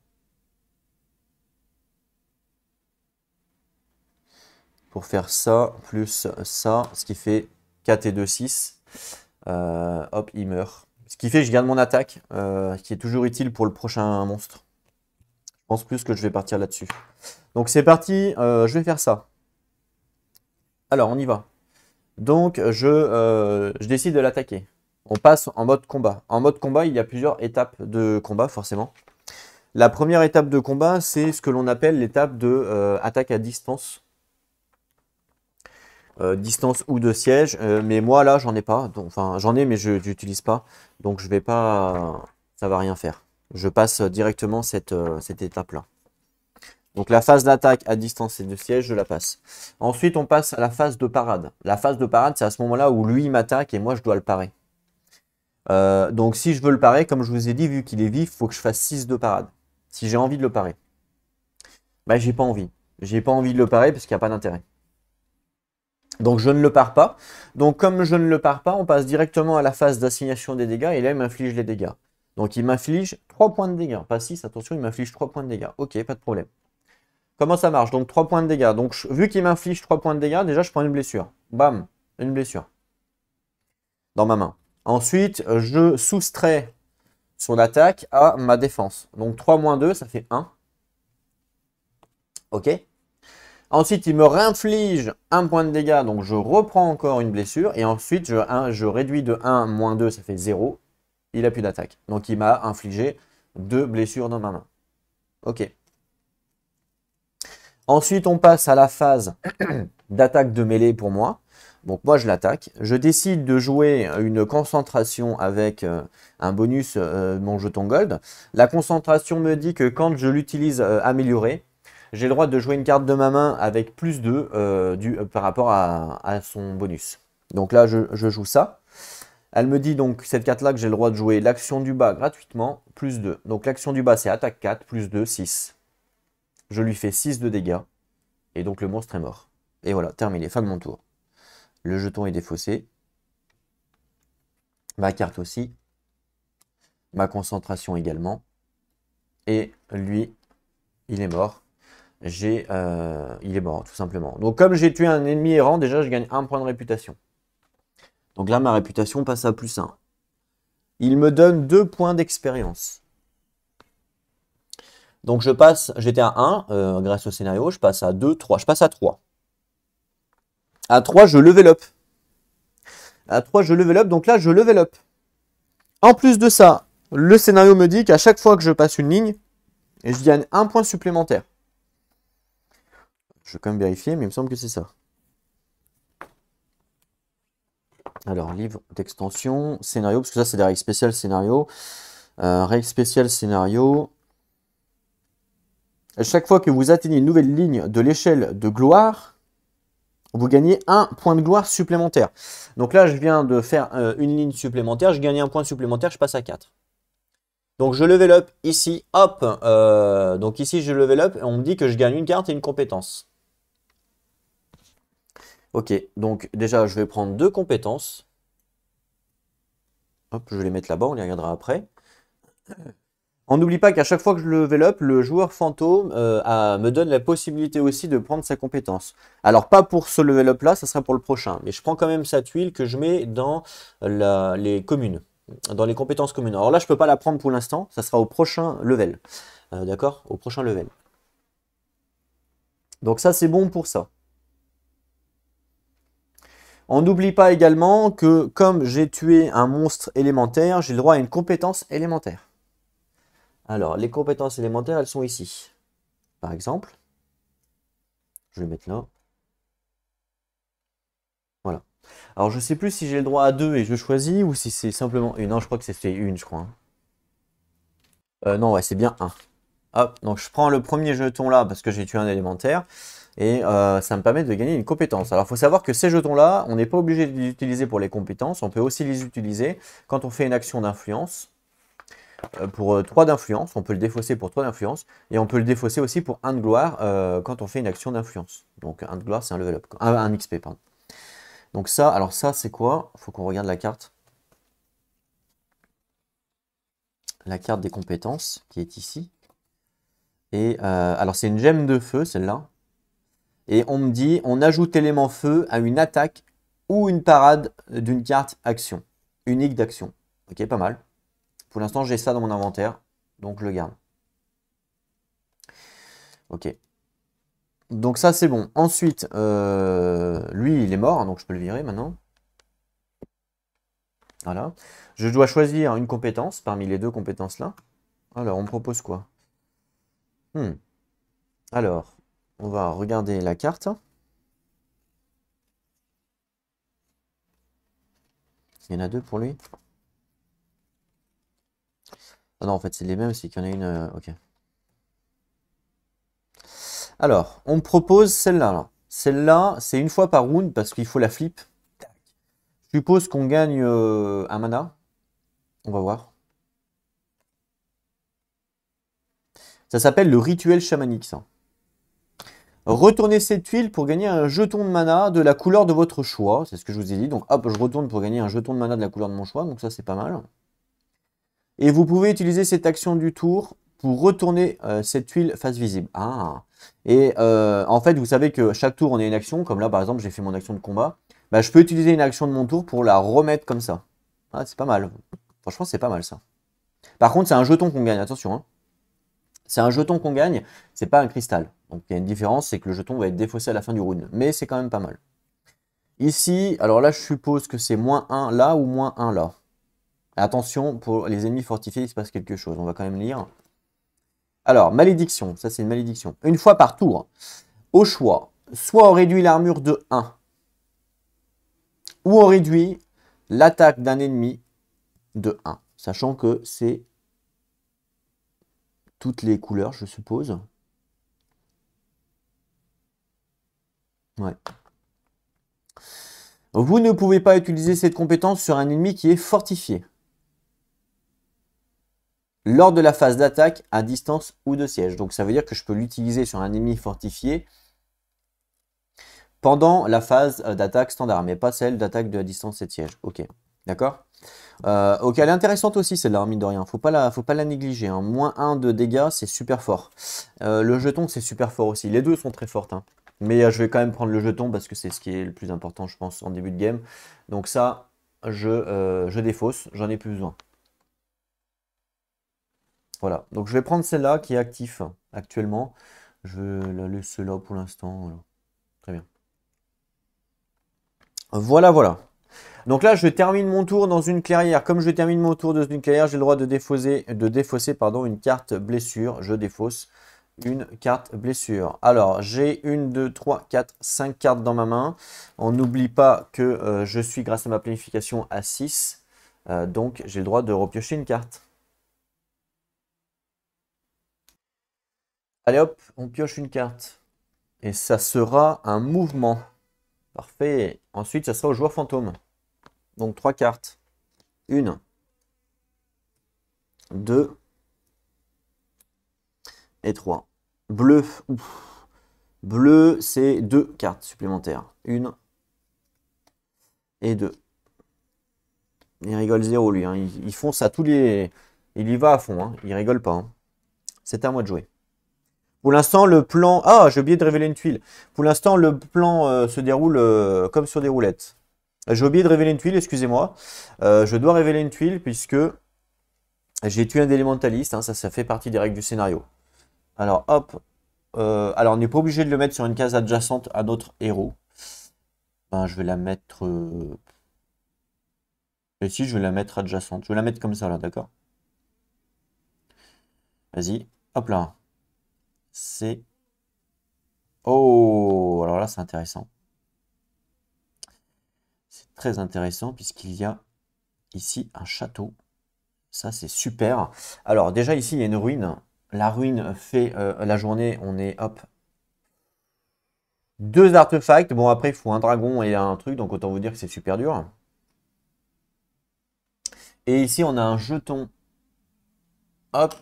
Pour faire ça, plus ça, ce qui fait 4 et 2, 6. Euh, hop, il meurt. Ce qui fait, je garde mon attaque, euh, qui est toujours utile pour le prochain monstre. Je pense plus que je vais partir là-dessus. Donc c'est parti, je vais faire ça. Alors, on y va. Donc, euh, je, décide de l'attaquer. On passe en mode combat. En mode combat, il y a plusieurs étapes de combat, forcément. La première étape de combat, c'est ce que l'on appelle l'étape de euh, attaque à distance. Euh, distance ou de siège. mais moi, là, j'en ai pas. enfin, j'en ai, mais je n'utilise pas. Donc, je vais pas... Ça va rien faire. Je passe directement cette étape-là. Donc la phase d'attaque à distance et de siège, je la passe. Ensuite, on passe à la phase de parade. La phase de parade, c'est à ce moment-là où lui m'attaque et moi je dois le parer. Euh, donc si je veux le parer, comme je vous ai dit, vu qu'il est vif, il faut que je fasse 6 de parade. Si j'ai envie de le parer. Bah j'ai pas envie. J'ai pas envie de le parer parce qu'il n'y a pas d'intérêt. Donc je ne le pars pas. Donc comme je ne le pars pas, on passe directement à la phase d'assignation des dégâts et là il m'inflige les dégâts. Donc il m'inflige 3 points de dégâts. Pas 6, attention, il m'inflige 3 points de dégâts. Ok, pas de problème. Comment ça marche Donc 3 points de dégâts. Donc vu qu'il m'inflige 3 points de dégâts, déjà je prends une blessure. Bam, une blessure. Dans ma main. Ensuite, je soustrais son attaque à ma défense. Donc 3 moins 2, ça fait 1. Ok Ensuite, il me réinflige 1 point de dégâts, donc je reprends encore une blessure. Et ensuite, je, réduis de 1 moins 2, ça fait 0. Il n'a plus d'attaque. Donc il m'a infligé 2 blessures dans ma main. Ok. Ensuite, on passe à la phase d'attaque de mêlée pour moi. Donc moi, je l'attaque. Je décide de jouer une concentration avec euh, un bonus euh, mon jeton gold. La concentration me dit que quand je l'utilise euh, améliorée, j'ai le droit de jouer une carte de ma main avec plus 2 du, par rapport à, son bonus. Donc là, je, je, joue ça. Elle me dit donc cette carte-là que j'ai le droit de jouer l'action du bas gratuitement, plus 2. Donc l'action du bas, c'est attaque 4, plus 2, 6 je lui fais 6 de dégâts, et donc le monstre est mort. Et voilà, terminé, fin de mon tour. Le jeton est défaussé. Ma carte aussi. Ma concentration également. Et lui, il est mort. J'ai, euh, il est mort, tout simplement. Donc comme j'ai tué un ennemi errant, déjà je gagne un point de réputation. Donc là, ma réputation passe à plus 1. Il me donne 2 points d'expérience. Donc je passe, j'étais à 1 euh, grâce au scénario, je passe à 2, 3, je passe à 3. À 3, je level up. À 3, je level up, donc là, je level up. En plus de ça, le scénario me dit qu'à chaque fois que je passe une ligne, je gagne un point supplémentaire. Je vais quand même vérifier, mais il me semble que c'est ça. Alors, livre d'extension, scénario, parce que ça c'est des règles spéciales scénario. Euh, règles spéciales scénario, chaque fois que vous atteignez une nouvelle ligne de l'échelle de gloire, vous gagnez un point de gloire supplémentaire. Donc là, je viens de faire euh, une ligne supplémentaire, je gagne un point supplémentaire, je passe à 4. Donc je level up ici, hop, euh, donc ici je level up, et on me dit que je gagne une carte et une compétence. Ok, donc déjà je vais prendre deux compétences. Hop, je vais les mettre là-bas, on les regardera après. On n'oublie pas qu'à chaque fois que je level up, le joueur fantôme euh, me donne la possibilité aussi de prendre sa compétence. Alors pas pour ce level up là, ça sera pour le prochain. Mais je prends quand même sa tuile que je mets dans les communes, dans les compétences communes. Alors là, je ne peux pas la prendre pour l'instant, ça sera au prochain level. Euh, d'accord Au prochain level. Donc ça, c'est bon pour ça. On n'oublie pas également que comme j'ai tué un monstre élémentaire, j'ai le droit à une compétence élémentaire. Alors, les compétences élémentaires, elles sont ici. Par exemple, je vais mettre là. Voilà. Alors, je ne sais plus si j'ai le droit à deux et je choisis ou si c'est simplement une. Non, je crois que c'est une, je crois. Hein. Euh, non, ouais, c'est bien un. Hop, donc je prends le premier jeton là parce que j'ai tué un élémentaire et euh, ça me permet de gagner une compétence. Alors il faut savoir que ces jetons-là, on n'est pas obligé de les utiliser pour les compétences, on peut aussi les utiliser quand on fait une action d'influence. Euh, pour 3 euh, d'influence, on peut le défausser pour 3 d'influence, et on peut le défausser aussi pour 1 de gloire euh, quand on fait une action d'influence. Donc 1 de gloire, c'est un level up, ah, XP, Donc ça, alors ça, c'est quoi Faut qu'on regarde la carte. La carte des compétences, qui est ici. Et alors c'est une gemme de feu, celle-là. Et on me dit, on ajoute élément feu à une attaque ou une parade d'une carte action, unique d'action. Ok, pas mal. Pour l'instant, j'ai ça dans mon inventaire, donc je le garde. Ok. Donc ça, c'est bon. Ensuite, euh, lui, il est mort, donc je peux le virer maintenant. Voilà. Je dois choisir une compétence parmi les deux compétences-là. Alors, on me propose quoi hmm. Alors, on va regarder la carte. Il y en a deux pour lui. Ah non, en fait, c'est les mêmes, c'est qu'il y en a une... Euh, ok. Alors, on propose celle-là. Là. celle là c'est une fois par round parce qu'il faut la flip. Je suppose qu'on gagne euh, un mana. On va voir. Ça s'appelle le rituel chamanique, ça. Retournez cette tuile pour gagner un jeton de mana de la couleur de votre choix. C'est ce que je vous ai dit. Donc hop, je retourne pour gagner un jeton de mana de la couleur de mon choix. Donc ça, c'est pas mal. Et vous pouvez utiliser cette action du tour pour retourner euh, cette tuile face visible. Ah. Et euh, en fait, vous savez que chaque tour, on a une action. Comme là, par exemple, j'ai fait mon action de combat. Bah, je peux utiliser une action de mon tour pour la remettre comme ça. Ah, c'est pas mal. Franchement, c'est pas mal ça. Par contre, c'est un jeton qu'on gagne. Attention. Hein. C'est un jeton qu'on gagne. C'est pas un cristal. Donc, il y a une différence. C'est que le jeton va être défaussé à la fin du round. Mais c'est quand même pas mal. Ici, alors là, je suppose que c'est moins 1 là ou moins 1 là. Attention, pour les ennemis fortifiés, il se passe quelque chose. On va quand même lire. Alors, malédiction, ça c'est une malédiction. Une fois par tour, au choix, soit on réduit l'armure de 1, ou on réduit l'attaque d'un ennemi de 1. Sachant que c'est toutes les couleurs, je suppose. Ouais. Vous ne pouvez pas utiliser cette compétence sur un ennemi qui est fortifié lors de la phase d'attaque à distance ou de siège. Donc ça veut dire que je peux l'utiliser sur un ennemi fortifié pendant la phase euh, d'attaque standard, mais pas celle d'attaque de distance et de siège. Ok, d'accord euh, ok, elle est intéressante aussi celle-là, mine de rien. Faut pas faut pas la négliger. Hein. Moins 1 de dégâts, c'est super fort. Euh, le jeton, c'est super fort aussi. Les deux sont très fortes. Hein. Mais je vais quand même prendre le jeton parce que c'est ce qui est le plus important, je pense, en début de game. Donc ça, je, je défausse. J'en ai plus besoin. Voilà, donc je vais prendre celle-là qui est actif actuellement. Je vais la laisser là pour l'instant. Très bien. Voilà, voilà. Donc là, je termine mon tour dans une clairière. Comme je termine mon tour dans une clairière, j'ai le droit de défausser, de défausser pardon, une carte blessure. Je défausse une carte blessure. Alors, j'ai une, deux, trois, quatre, cinq cartes dans ma main. On n'oublie pas que euh, je suis, grâce à ma planification, à 6. Euh, donc, j'ai le droit de repiocher une carte. Allez hop, on pioche une carte. Et ça sera un mouvement. Parfait. Ensuite, ça sera au joueur fantôme. Donc trois cartes. Une. Deux. Et trois. Bleu. Bleu, c'est deux cartes supplémentaires. Une. Et deux. Il rigole zéro, lui. Hein. Il, tous les... Il y va à fond. Hein. Il rigole pas. Hein. C'est à moi de jouer. Pour l'instant, le plan... Ah, j'ai oublié de révéler une tuile. Pour l'instant, le plan euh, se déroule euh, comme sur des roulettes. J'ai oublié de révéler une tuile, excusez-moi. Euh, je dois révéler une tuile puisque j'ai tué un élémentaliste. Hein, ça, ça fait partie des règles du scénario. Alors, hop. alors, on n'est pas obligé de le mettre sur une case adjacente à notre héros. Ben, je vais la mettre... Et si, je vais la mettre adjacente. Je vais la mettre comme ça, là, d'accord Vas-y. Hop là c'est... Oh, alors là, c'est intéressant. C'est très intéressant puisqu'il y a ici un château. Ça, c'est super. Alors déjà, ici, il y a une ruine. La ruine fait euh, la journée. On est, hop, deux artefacts. Bon, après, il faut un dragon et un truc, donc autant vous dire que c'est super dur. Et ici, on a un jeton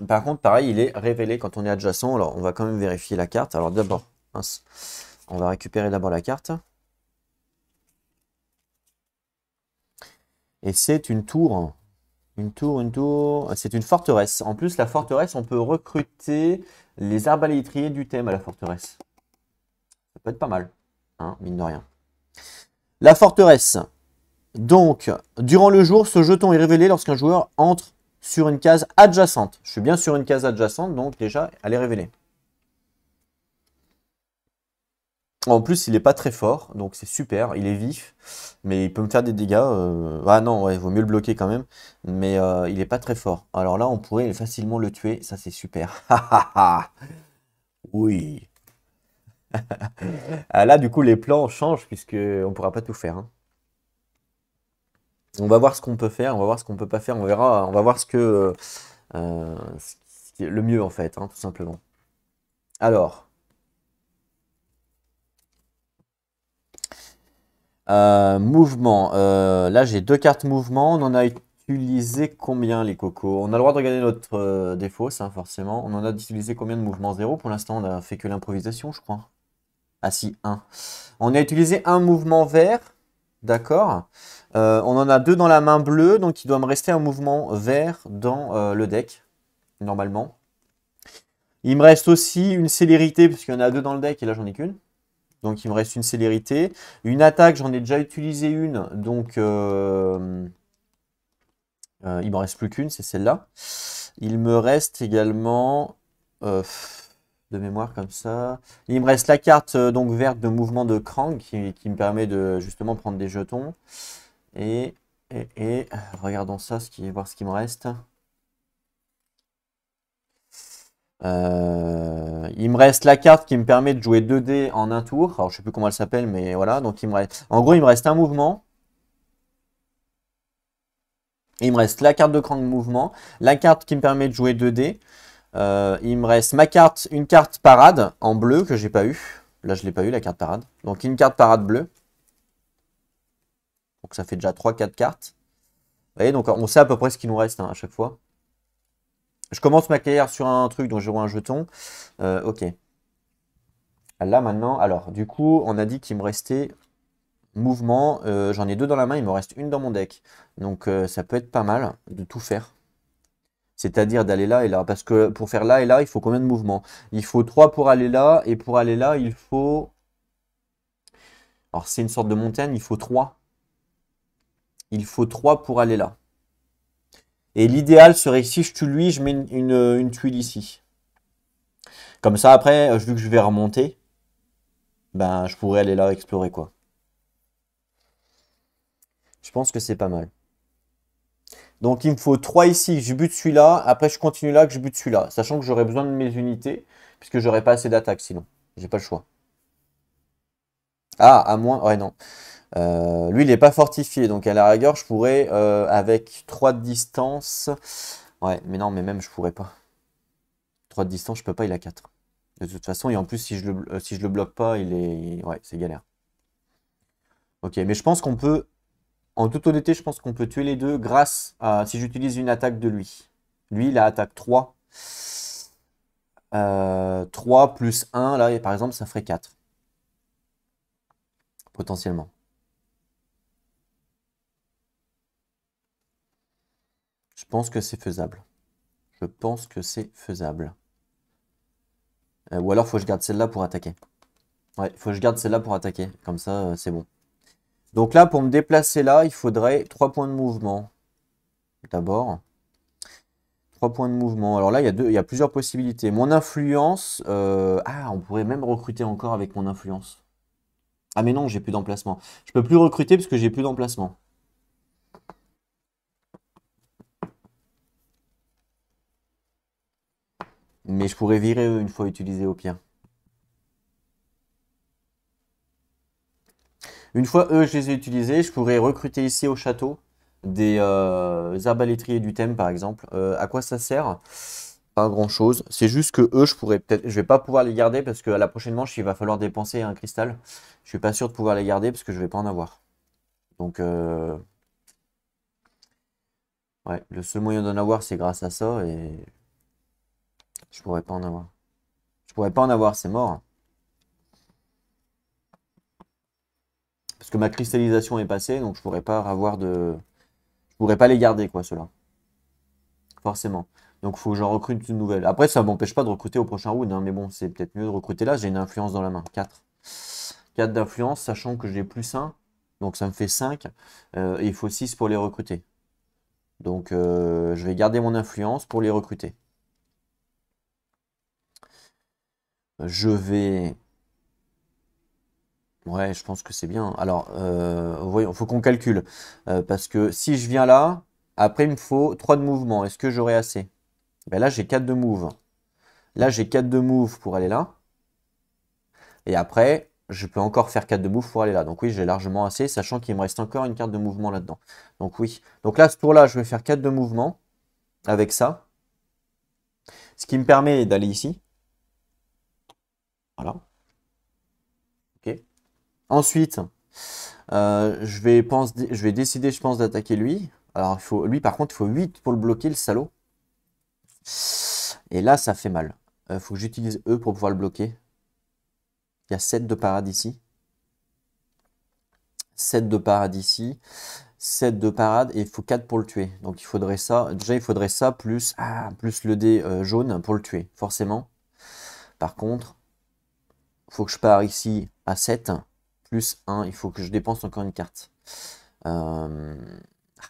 par contre, pareil, il est révélé quand on est adjacent. Alors, on va quand même vérifier la carte. Alors, d'abord, on va récupérer d'abord la carte. Et c'est une tour. Une tour, une tour. C'est une forteresse. En plus, la forteresse, on peut recruter les arbalétriers du thème à la forteresse. Ça peut être pas mal, hein, mine de rien. La forteresse. Donc, durant le jour, ce jeton est révélé lorsqu'un joueur entre sur une case adjacente. Je suis bien sur une case adjacente, donc déjà, elle est révélée. En plus, il n'est pas très fort, donc c'est super, il est vif, mais il peut me faire des dégâts. Euh, ah non, il vaut mieux le bloquer quand même, mais euh, il n'est pas très fort. Alors là, on pourrait facilement le tuer, ça c'est super. oui. Ah là, du coup, les plans changent, puisque on ne pourra pas tout faire. Hein. On va voir ce qu'on peut faire, on va voir ce qu'on peut pas faire, on verra, on va voir ce que euh, le mieux en fait, hein, tout simplement. Alors. Euh, mouvement. Euh, là, j'ai deux cartes mouvement. On en a utilisé combien, les cocos On a le droit de regarder notre défaut, ça, forcément. On en a utilisé combien de mouvements Zéro. Pour l'instant, on a fait que l'improvisation, je crois. Ah si, un. On a utilisé un mouvement vert. D'accord. Euh, on en a deux dans la main bleue, donc il doit me rester un mouvement vert dans euh, le deck, normalement. Il me reste aussi une célérité, puisqu'il y en a deux dans le deck et là j'en ai qu'une. Donc il me reste une célérité. Une attaque, j'en ai déjà utilisé une, donc euh, il me reste plus qu'une, c'est celle-là. Il me reste également de mémoire comme ça. Il me reste la carte donc verte de mouvement de Krang qui, qui, me permet de justement prendre des jetons. Et, regardons ça, ce qui, voir ce qui me reste. Euh, il me reste la carte qui me permet de jouer 2 dés en un tour. Alors je sais plus comment elle s'appelle, mais voilà. Donc il me reste... En gros, il me reste un mouvement. Il me reste la carte de de mouvement, la carte qui me permet de jouer 2 dés. Euh, il me reste ma carte, une carte parade en bleu que j'ai pas eu. Là, je l'ai pas eu la carte parade. Donc une carte parade bleue. Donc ça fait déjà 3-4 cartes. Vous voyez, donc on sait à peu près ce qu'il nous reste hein, à chaque fois. Je commence ma carrière sur un truc dont j'ai un jeton. Euh, ok. Là maintenant, alors du coup, on a dit qu'il me restait mouvement. Euh, j'en ai deux dans la main, il me reste une dans mon deck. Donc euh, ça peut être pas mal de tout faire. C'est-à-dire d'aller là et là. Parce que pour faire là et là, il faut combien de mouvements Il faut 3 pour aller là. Et pour aller là, il faut... Alors c'est une sorte de montagne, il faut 3. Il faut 3 pour aller là. Et l'idéal serait si je tue lui, je mets une, tuile ici. Comme ça, après, euh, vu que je vais remonter, ben, je pourrais aller là explorer, quoi. Je pense que c'est pas mal. Donc, il me faut 3 ici, je bute celui-là. Après, je continue là, que je bute celui-là. Sachant que j'aurai besoin de mes unités, puisque j'aurai pas assez d'attaque sinon. J'ai pas le choix. Ah, à moins... Ouais, non. Euh, lui, il est pas fortifié, donc à la rigueur, je pourrais, euh, avec 3 de distance... Ouais, mais non, mais même, je pourrais pas. 3 de distance, je peux pas, il a 4. De toute façon, et en plus, si je le, euh, si je le bloque pas, il est... Ouais, c'est galère. Ok, mais je pense qu'on peut... En toute honnêteté, je pense qu'on peut tuer les deux grâce à... Si j'utilise une attaque de lui. Lui, il a attaque 3. 3 plus 1, là, et par exemple, ça ferait 4. Potentiellement. Je pense que c'est faisable. Je pense que c'est faisable. Euh, ou alors, faut que je garde celle-là pour attaquer. Ouais, faut que je garde celle-là pour attaquer. Comme ça, euh, c'est bon. Donc là, pour me déplacer là, il faudrait 3 points de mouvement. D'abord. 3 points de mouvement. Alors là, il y a, deux, il y plusieurs possibilités. Mon influence... Euh, ah, on pourrait même recruter encore avec mon influence. Ah mais non, j'ai plus d'emplacement. Je peux plus recruter parce que j'ai plus d'emplacement. Mais je pourrais virer eux une fois utilisés au pire. Une fois eux, je les ai utilisés, je pourrais recruter ici au château des euh, arbalétriers du thème, par exemple. Euh, à quoi ça sert Pas grand-chose. C'est juste que eux, je pourrais Je vais pas pouvoir les garder parce que la prochaine manche, il va falloir dépenser un cristal. Je suis pas sûr de pouvoir les garder parce que je vais pas en avoir. Donc... Euh, ouais, le seul moyen d'en avoir, c'est grâce à ça et je pourrais pas en avoir. Je pourrais pas en avoir, c'est mort. Parce que ma cristallisation est passée, donc je pourrais pas avoir de... Je pourrais pas les garder, quoi, ceux-là. Forcément. Donc il faut que j'en recrute une nouvelle. Après, ça m'empêche pas de recruter au prochain round, hein, mais bon, c'est peut-être mieux de recruter là. J'ai une influence dans la main. 4. 4 d'influence, sachant que j'ai plus 1. Donc ça me fait 5. Euh, et il faut 6 pour les recruter. Donc euh, je vais garder mon influence pour les recruter. Je vais... Ouais, je pense que c'est bien. Alors, euh, voyons, faut qu'on calcule. Euh, parce que si je viens là, après, il me faut 3 de mouvement. Est-ce que j'aurai assez ben Là, j'ai 4 de move. Là, j'ai 4 de move pour aller là. Et après, je peux encore faire 4 de move pour aller là. Donc oui, j'ai largement assez, sachant qu'il me reste encore une carte de mouvement là-dedans. Donc oui. Donc là, ce tour-là, je vais faire 4 de mouvement avec ça. Ce qui me permet d'aller ici. Voilà. OK. Ensuite, euh, je, vais je vais décider, je pense, d'attaquer lui. Alors, il faut, lui, par contre, il faut 8 pour le bloquer, le salaud. Et là, ça fait mal. Il euh, faut que j'utilise E pour pouvoir le bloquer. Il y a 7 de parade ici. 7 de parade ici. 7 de parade et il faut 4 pour le tuer. Donc il faudrait ça. Déjà il faudrait ça plus, ah, plus le dé euh, jaune pour le tuer, forcément. Par contre, faut que je pars ici à 7, plus 1, il faut que je dépense encore une carte. Euh,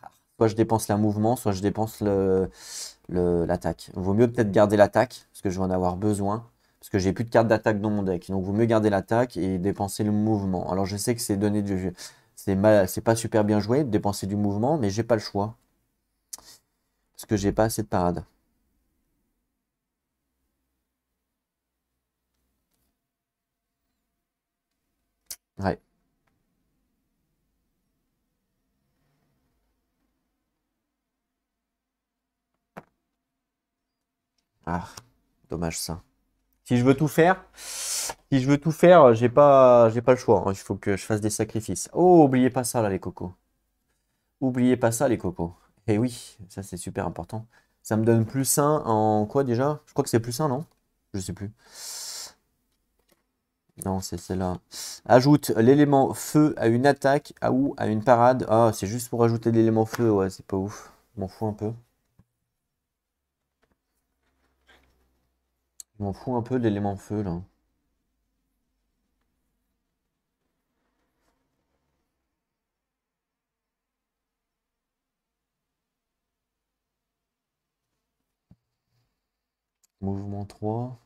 ah, soit je dépense la mouvement, soit je dépense l'attaque. Le, vaut mieux peut-être garder l'attaque, parce que je vais en avoir besoin, parce que j'ai plus de cartes d'attaque dans mon deck. Donc vaut mieux garder l'attaque et dépenser le mouvement. Alors je sais que c'est donné du... C'est pas super bien joué de dépenser du mouvement, mais j'ai pas le choix. Parce que j'ai pas assez de parade. Ouais. Ah, dommage ça. Si je veux tout faire, si je veux tout faire, j'ai pas, j'ai pas le choix. Hein. Il faut que je fasse des sacrifices. Oh, oubliez pas ça là, les cocos. Oubliez pas ça, les cocos. Eh oui, ça c'est super important. Ça me donne plus 1 en quoi déjà Je crois que c'est plus 1, non Je sais plus. Non, c'est celle-là. Ajoute l'élément feu à une attaque à ou à une parade. Ah, c'est juste pour ajouter l'élément feu. Ouais, c'est pas ouf. M'en fous un peu. Je M'en fous un peu de l'élément feu, là. Mouvement 3.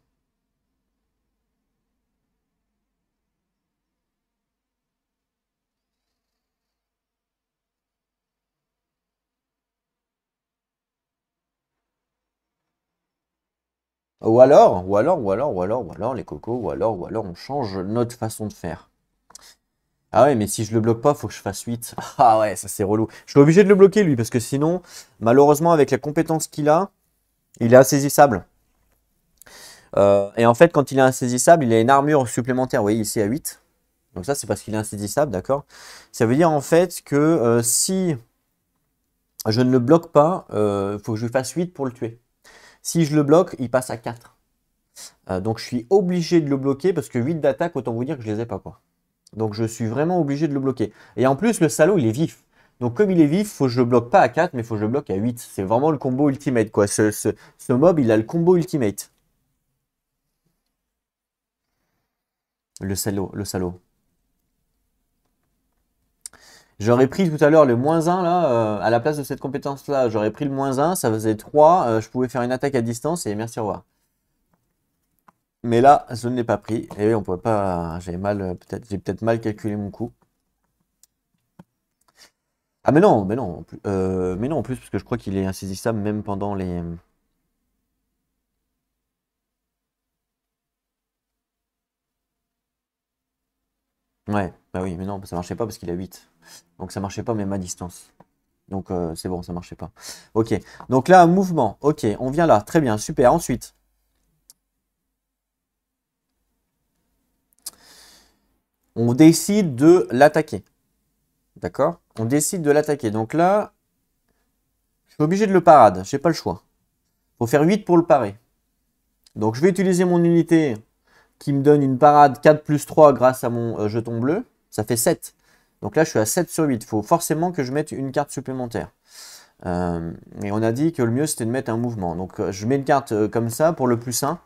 Ou alors, ou alors, ou alors, ou alors, ou alors, les cocos, ou alors, ou alors, on change notre façon de faire. Ah ouais, mais si je le bloque pas, faut que je fasse 8. Ah ouais, ça c'est relou. Je suis obligé de le bloquer lui, parce que sinon, malheureusement, avec la compétence qu'il a, il est insaisissable. Euh, et en fait, quand il est insaisissable, il a une armure supplémentaire. Vous voyez, ici à 8. Donc ça, c'est parce qu'il est insaisissable, d'accord Ça veut dire en fait que euh, si je ne le bloque pas, il euh, faut que je fasse 8 pour le tuer. Si je le bloque, il passe à 4. Euh, donc je suis obligé de le bloquer parce que 8 d'attaque, autant vous dire que je ne les ai pas quoi. Donc je suis vraiment obligé de le bloquer. Et en plus, le salaud, il est vif. Donc comme il est vif, faut que je le bloque pas à 4, mais il faut que je le bloque à 8. C'est vraiment le combo ultimate quoi. Ce, ce, ce mob, il a le combo ultimate. Le salaud, le salaud. J'aurais pris tout à l'heure le moins 1 là, euh, à la place de cette compétence là, j'aurais pris le moins 1, ça faisait 3, euh, je pouvais faire une attaque à distance et merci au revoir. Mais là, je ne l'ai pas pris. Et on pouvait pas. J'ai euh, peut-être, j'ai peut-être mal calculé mon coup. Ah mais non, mais non, mais non en plus parce que je crois qu'il est insaisissable même pendant les. Ouais, bah oui, mais non, ça marchait pas parce qu'il a 8. Donc ça marchait pas même à distance. Donc euh, c'est bon, ça marchait pas. Ok, donc là, un mouvement. Ok, on vient là. Très bien, super. Ensuite. On décide de l'attaquer. D'accord On décide de l'attaquer. Donc là, je suis obligé de le parade. Je n'ai pas le choix. Il faut faire 8 pour le parer. Donc je vais utiliser mon unité qui me donne une parade 4 plus 3 grâce à mon euh, jeton bleu. Ça fait 7. Donc là, je suis à 7 sur 8. Il faut forcément que je mette une carte supplémentaire. Euh, et on a dit que le mieux, c'était de mettre un mouvement. Donc euh, je mets une carte euh, comme ça pour le plus 1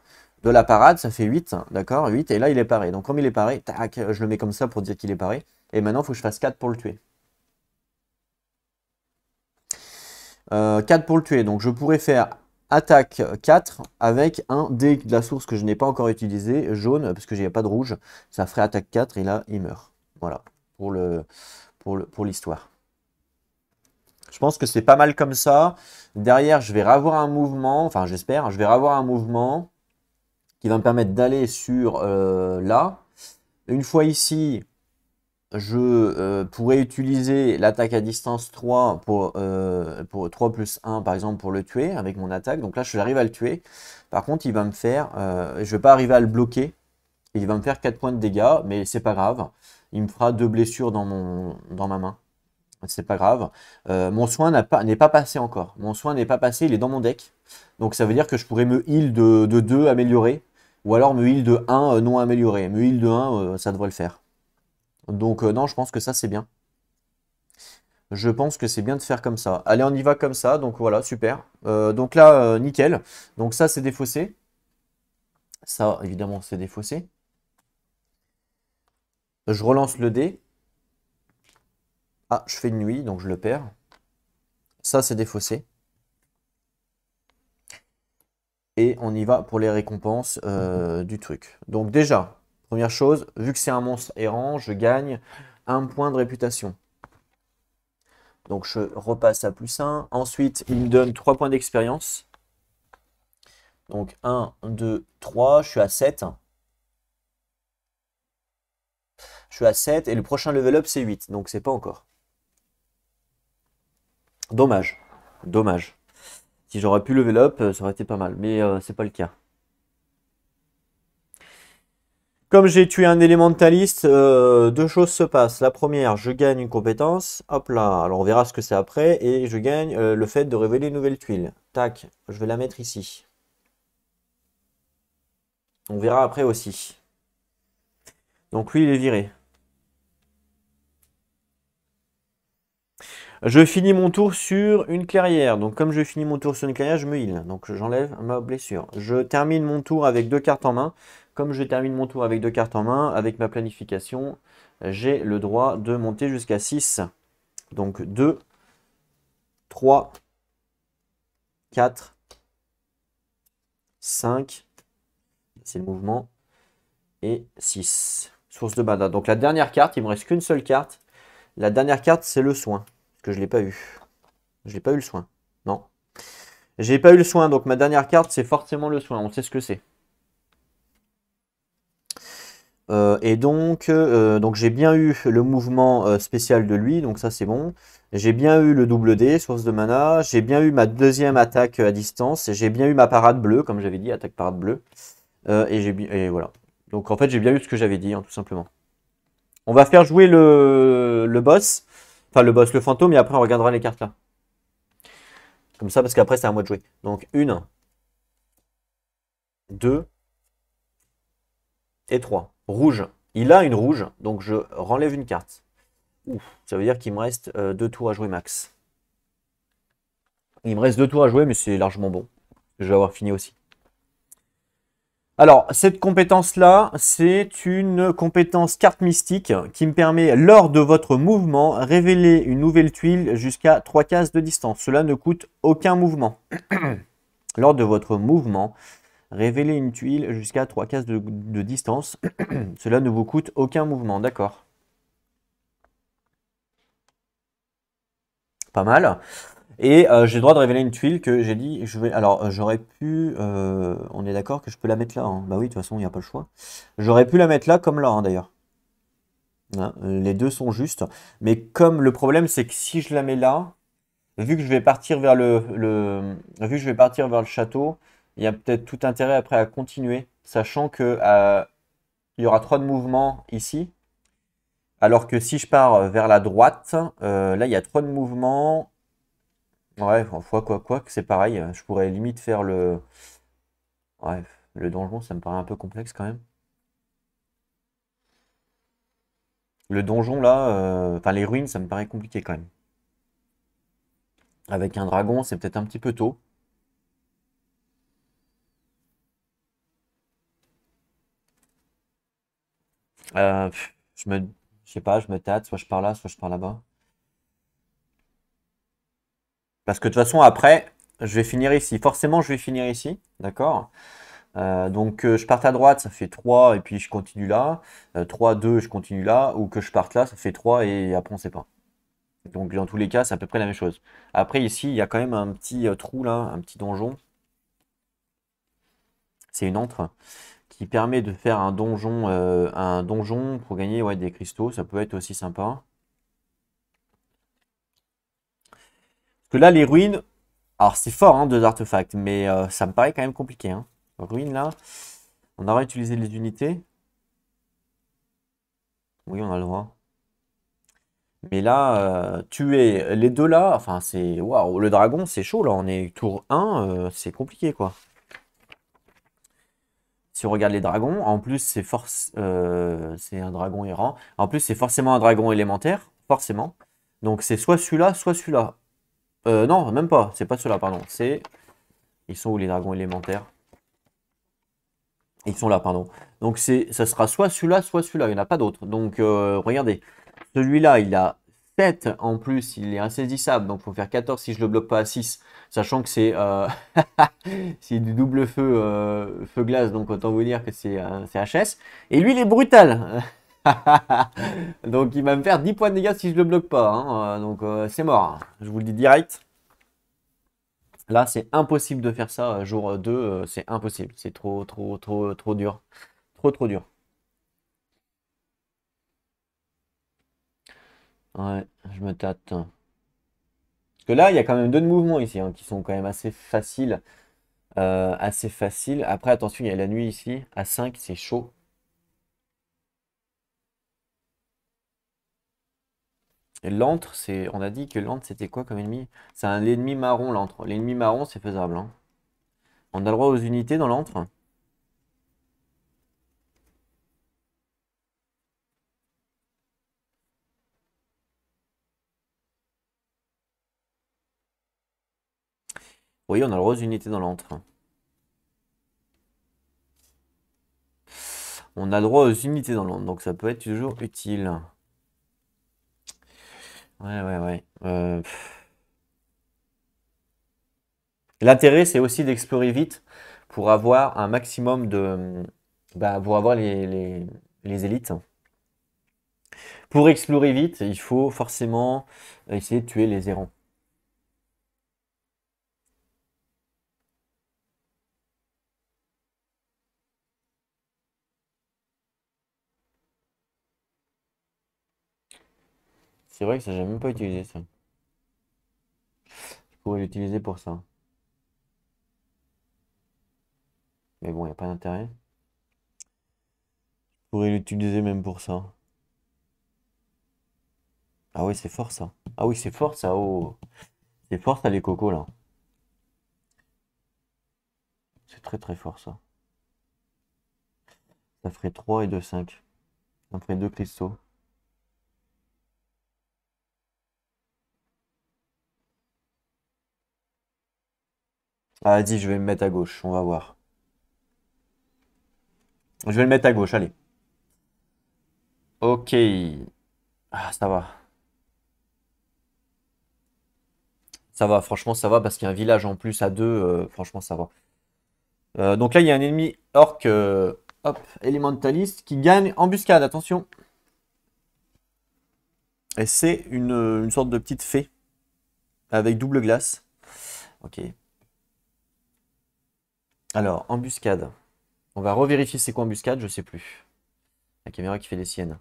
de la parade. Ça fait 8, d'accord 8, et là, il est paré. Donc comme il est paré, tac, je le mets comme ça pour dire qu'il est paré. Et maintenant, il faut que je fasse 4 pour le tuer. 4 pour le tuer. Donc je pourrais faire attaque 4 avec un dé de la source que je n'ai pas encore utilisé, jaune, parce que j'ai pas de rouge. Ça ferait attaque 4 et là, il meurt. Voilà pour l'histoire. Pour je pense que c'est pas mal comme ça. Derrière, je vais avoir un mouvement, enfin j'espère, je vais avoir un mouvement qui va me permettre d'aller sur euh, là. Une fois ici, je euh, pourrais utiliser l'attaque à distance 3 pour, euh, pour 3 plus 1 par exemple pour le tuer avec mon attaque. Donc là, je arriver à le tuer. Par contre, il va me faire, je ne vais pas arriver à le bloquer. Il va me faire 4 points de dégâts, mais c'est pas grave il me fera deux blessures dans, mon, dans ma main. C'est pas grave. Euh, mon soin n'est pas, pas, passé encore. Mon soin n'est pas passé, il est dans mon deck. Donc ça veut dire que je pourrais me heal de, de 2 amélioré. Ou alors me heal de 1 euh, non amélioré. Me heal de 1, euh, ça devrait le faire. Donc non, je pense que ça c'est bien. Je pense que c'est bien de faire comme ça. Allez, on y va comme ça. Donc voilà, super. donc là, nickel. Donc ça, c'est défaussé. Ça, évidemment, c'est défaussé. Je relance le dé. Ah, je fais une nuit, donc je le perds. Ça, c'est défaussé. Et on y va pour les récompenses euh, mhm. du truc. Donc déjà, première chose, vu que c'est un monstre errant, je gagne un point de réputation. Donc je repasse à plus 1. Ensuite, il me donne 3 points d'expérience. Donc 1, 2, 3, je suis à 7. Je suis à 7 et le prochain level up c'est 8, donc c'est pas encore. Dommage. Dommage. Si j'aurais pu level up, euh, ça aurait été pas mal, mais euh, c'est pas le cas. Comme j'ai tué un élémentaliste, euh, deux choses se passent. La première, je gagne une compétence. Hop là, alors on verra ce que c'est après. Et je gagne le fait de révéler une nouvelle tuile. Tac, je vais la mettre ici. On verra après aussi. Donc lui, il est viré. Je finis mon tour sur une clairière. Donc comme je finis mon tour sur une clairière, je me heal. Donc j'enlève ma blessure. Je termine mon tour avec deux cartes en main. Comme je termine mon tour avec deux cartes en main, avec ma planification, j'ai le droit de monter jusqu'à 6. Donc 2, 3, 4, 5, c'est le mouvement, et 6. Source de bada. Donc la dernière carte, il me reste qu'une seule carte. La dernière carte, c'est le soin que je l'ai pas eu. Je n'ai pas eu le soin. Non. J'ai pas eu le soin, donc ma dernière carte, c'est forcément le soin. On sait ce que c'est. Euh, et donc, euh, donc j'ai bien eu le mouvement euh, spécial de lui, donc ça c'est bon. J'ai bien eu le double D, source de mana. J'ai bien eu ma deuxième attaque à distance. J'ai bien eu ma parade bleue, comme j'avais dit, attaque parade bleue. et, j'ai et voilà. Donc en fait, j'ai bien eu ce que j'avais dit, hein, tout simplement. On va faire jouer le, le boss le boss, le fantôme, et après, on regardera les cartes là. Comme ça, parce qu'après, c'est à moi de jouer. Donc, une, deux et trois. Rouge. Il a une rouge, donc je renlève une carte. ça veut dire qu'il me reste euh, deux tours à jouer max. Il me reste deux tours à jouer, mais c'est largement bon. Je vais avoir fini aussi. Alors, cette compétence-là, c'est une compétence carte mystique qui me permet, lors de votre mouvement, révéler une nouvelle tuile jusqu'à 3 cases de distance. Cela ne coûte aucun mouvement. lors de votre mouvement, révéler une tuile jusqu'à 3 cases de, de distance. Cela ne vous coûte aucun mouvement, d'accord. Pas mal. Et euh, j'ai le droit de révéler une tuile que j'ai dit, je vais, alors euh, j'aurais pu, euh, on est d'accord que je peux la mettre là, hein. bah oui, de toute façon il n'y a pas le choix. J'aurais pu la mettre là comme là hein, d'ailleurs. Hein, les deux sont justes, mais comme le problème c'est que si je la mets là, vu que je vais partir vers le, vu que je vais partir vers le château, il y a peut-être tout intérêt après à continuer, sachant que il y aura trois de mouvements ici, alors que si je pars vers la droite, là il y a trois de mouvements Ouais, fois quoi quoi que c'est pareil. Euh, je pourrais limite faire le. Ouais, le donjon, ça me paraît un peu complexe quand même. Le donjon là, euh, enfin les ruines, ça me paraît compliqué quand même. Avec un dragon, c'est peut-être un petit peu tôt. Euh, je me, je sais pas, je me tâte, soit je pars là, soit je pars là-bas. Parce que de toute façon, après, je vais finir ici. Forcément, je vais finir ici. D'accord euh, donc euh, je parte à droite, ça fait 3 et puis je continue là. 3, euh, 2, je continue là. Ou que je parte là, ça fait 3 et après on sait pas. Donc dans tous les cas, c'est à peu près la même chose. Après ici, il y a quand même un petit trou là, un petit donjon. C'est une entre qui permet de faire un donjon, un donjon pour gagner des cristaux. Ça peut être aussi sympa. là, les ruines... Alors, c'est fort, hein, deux artefacts, mais euh, ça me paraît quand même compliqué. ruine hein. Ruines, là. On aura utilisé les unités. Oui, on a le droit. Mais là, euh, tuer les deux là, enfin, c'est... Waouh, le dragon, c'est chaud, là. On est tour 1, euh, c'est compliqué, quoi. Si on regarde les dragons, en plus, c'est force... c'est un dragon errant. En plus, c'est forcément un dragon élémentaire, forcément. Donc, c'est soit celui-là, soit celui-là. Euh, non, même pas. C'est pas cela, pardon. C'est... Ils sont où les dragons élémentaires Ils sont là, pardon. Donc c'est, ça sera soit celui-là, soit celui-là. Il n'y en a pas d'autre. Donc euh, regardez. Celui-là, il a 7 en plus. Il est insaisissable. Donc il faut faire 14 si je le bloque pas à 6. Sachant que c'est, euh, c'est du double feu, feu glace. Donc autant vous dire que c'est, c'est HS. Et lui, il est brutal. donc il va me faire 10 points de dégâts si je le bloque pas. Hein. Euh, donc euh, c'est mort. Hein. Je vous le dis direct. Là, c'est impossible de faire ça. Euh, jour 2, c'est impossible. C'est trop, trop, trop, trop dur. Trop, trop dur. Ouais, je me tâte. Parce que là, il y a quand même deux mouvements ici hein, qui sont quand même assez faciles. assez faciles. Après, attention, il y a la nuit ici. À 5, c'est chaud. L'antre, c'est, on a dit que l'antre, c'était quoi comme ennemi C'est un ennemi marron, l'antre. L'ennemi marron, c'est faisable. Hein. On a le droit aux unités dans l'antre Oui, on a le droit aux unités dans l'antre. On a le droit aux unités dans l'antre, donc ça peut être toujours utile. Ouais, ouais, ouais. Euh, L'intérêt, c'est aussi d'explorer vite pour avoir un maximum de. Bah, pour avoir les, les, élites. Pour explorer vite, il faut forcément essayer de tuer les errants. C'est vrai que ça, j'ai même pas utilisé ça. Je pourrais l'utiliser pour ça. Mais bon, il n'y a pas d'intérêt. Je pourrais l'utiliser même pour ça. Ah oui, c'est fort ça. Ah oui, c'est fort ça. Oh. C'est fort ça, les cocos là. C'est très très fort ça. Ça ferait 3 et 2, 5. Ça ferait 2 cristaux. Ah, dis, je vais me mettre à gauche, on va voir. Je vais le mettre à gauche, allez. Ok. Ah, ça va. Ça va, franchement, ça va, parce qu'il y a un village en plus à deux, euh, franchement, ça va. Euh, donc là, il y a un ennemi orc, euh, hop, élémentaliste, qui gagne embuscade, attention. Et c'est une, une sorte de petite fée, avec double glace. Ok. Alors, embuscade. On va revérifier c'est quoi embuscade, je sais plus. La caméra qui fait les siennes.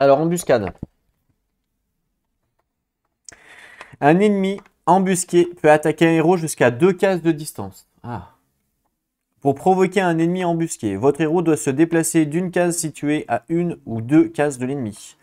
Alors, embuscade. Un ennemi embusqué peut attaquer un héros jusqu'à deux cases de distance. Ah. Pour provoquer un ennemi embusqué, votre héros doit se déplacer d'une case située à une ou deux cases de l'ennemi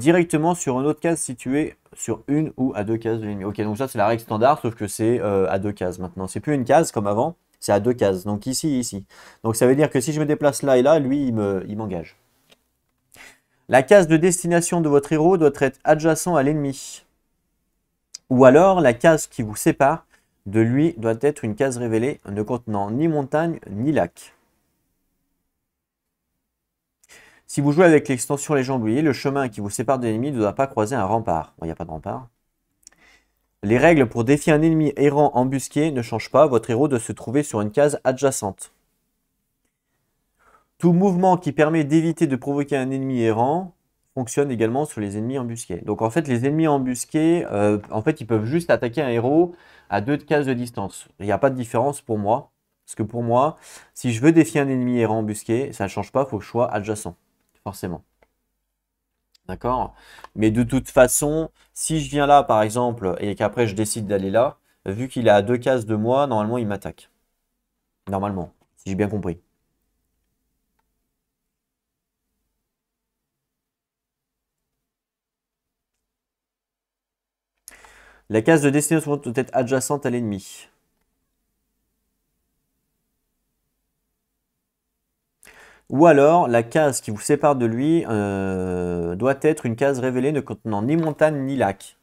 directement sur une autre case située sur une ou à deux cases de l'ennemi. Ok, donc ça c'est la règle standard, sauf que c'est euh, à deux cases maintenant. C'est plus une case comme avant, c'est à deux cases. Donc ici, ici. Donc ça veut dire que si je me déplace là et là, lui, il m'engage. Me, la case de destination de votre héros doit être adjacent à l'ennemi. Ou alors, la case qui vous sépare de lui doit être une case révélée ne contenant ni montagne ni lac. Si vous jouez avec l'extension les jambouillés, le chemin qui vous sépare de l'ennemi ne doit pas croiser un rempart. Il n'y a pas de rempart. Les règles pour défier un ennemi errant embusqué ne changent pas. Votre héros doit se trouver sur une case adjacente. Tout mouvement qui permet d'éviter de provoquer un ennemi errant fonctionne également sur les ennemis embusqués. Donc en fait, les ennemis embusqués, euh, en fait, ils peuvent juste attaquer un héros à deux cases de distance. Il n'y a pas de différence pour moi. Parce que pour moi, si je veux défier un ennemi errant embusqué, ça ne change pas, il faut que je sois adjacent forcément. D'accord Mais de toute façon, si je viens là, par exemple, et qu'après je décide d'aller là, vu qu'il est à deux cases de moi, normalement, il m'attaque. Normalement, si j'ai bien compris. La case de destination peut être adjacente à l'ennemi. Ou alors, la case qui vous sépare de lui euh, doit être une case révélée ne contenant ni montagne ni lac.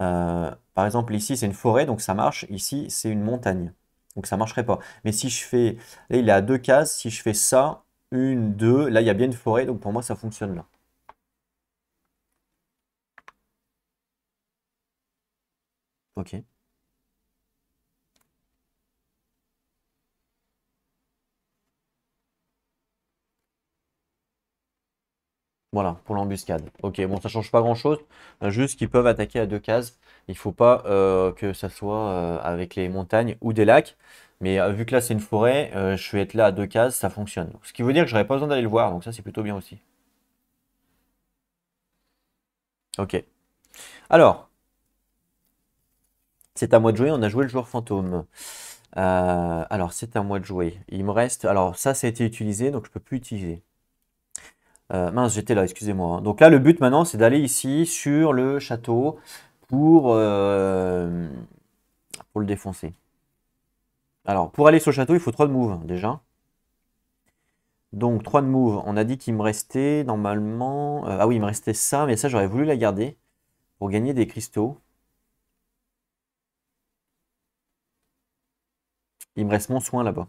Euh, par exemple, ici, c'est une forêt, donc ça marche. Ici, c'est une montagne. Donc ça ne marcherait pas. Mais si je fais... Là, il est à deux cases. Si je fais ça, une, deux... Là, il y a bien une forêt, donc pour moi, ça fonctionne là. OK. Voilà, pour l'embuscade. Ok, bon, ça change pas grand-chose. Euh, juste qu'ils peuvent attaquer à deux cases. Il faut pas euh, que ça soit euh, avec les montagnes ou des lacs. Mais vu que là, c'est une forêt, je vais être là à deux cases, ça fonctionne. Ce qui veut dire que j'aurais pas besoin d'aller le voir. Donc ça, c'est plutôt bien aussi. Ok. Alors, c'est à moi de jouer. On a joué le joueur fantôme. alors, c'est à moi de jouer. Il me reste... Alors, ça, ça a été utilisé, donc je peux plus utiliser. Euh, mince, j'étais là, excusez-moi. Hein. Donc là, le but maintenant, c'est d'aller ici sur le château pour, euh, pour le défoncer. Alors, pour aller sur le château, il faut 3 de move déjà. Donc 3 de move, on a dit qu'il me restait normalement... Euh, ah oui, il me restait ça, mais ça j'aurais voulu la garder pour gagner des cristaux. Il me reste mon soin là-bas.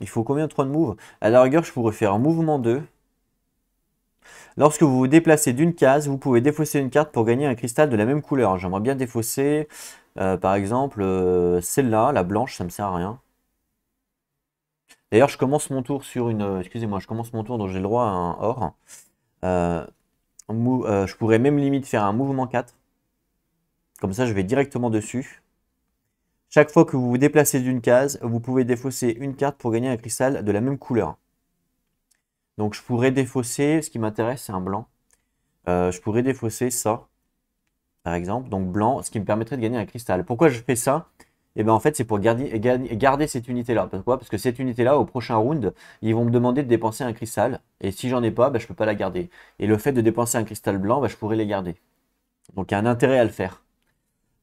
Il faut combien de 3 de move À la rigueur, je pourrais faire un mouvement 2. Lorsque vous vous déplacez d'une case, vous pouvez défausser une carte pour gagner un cristal de la même couleur. J'aimerais bien défausser, euh, par exemple, euh, celle-là, la blanche, ça me sert à rien. D'ailleurs, je commence mon tour sur une... Euh, excusez-moi, je commence mon tour, donc j'ai le droit à un or. je pourrais même limite faire un mouvement 4. Comme ça, je vais directement dessus. Chaque fois que vous vous déplacez d'une case, vous pouvez défausser une carte pour gagner un cristal de la même couleur. Donc je pourrais défausser, ce qui m'intéresse c'est un blanc. Euh, je pourrais défausser ça, par exemple, donc blanc, ce qui me permettrait de gagner un cristal. Pourquoi je fais ça Eh bien en fait c'est pour garder, garder cette unité-là. Pourquoi Parce que cette unité-là, au prochain round, ils vont me demander de dépenser un cristal. Et si j'en ai pas, ben, je ne peux pas la garder. Et le fait de dépenser un cristal blanc, ben, je pourrais les garder. Donc il y a un intérêt à le faire.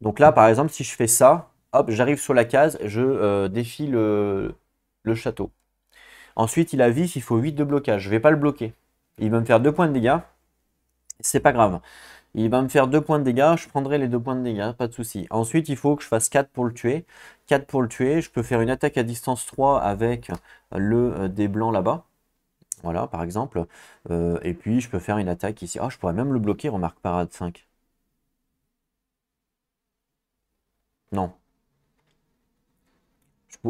Donc là, par exemple, si je fais ça, hop, j'arrive sur la case, je euh, défie le, château. Ensuite, il a vif, il faut 8 de blocage. Je ne vais pas le bloquer. Il va me faire 2 points de dégâts. C'est pas grave. Il va me faire 2 points de dégâts, je prendrai les 2 points de dégâts, pas de souci. Ensuite, il faut que je fasse 4 pour le tuer. 4 pour le tuer, je peux faire une attaque à distance 3 avec le euh, des blancs là-bas. Voilà, par exemple. Euh, et puis, je peux faire une attaque ici. Ah, je pourrais même le bloquer, remarque, parade 5. Non,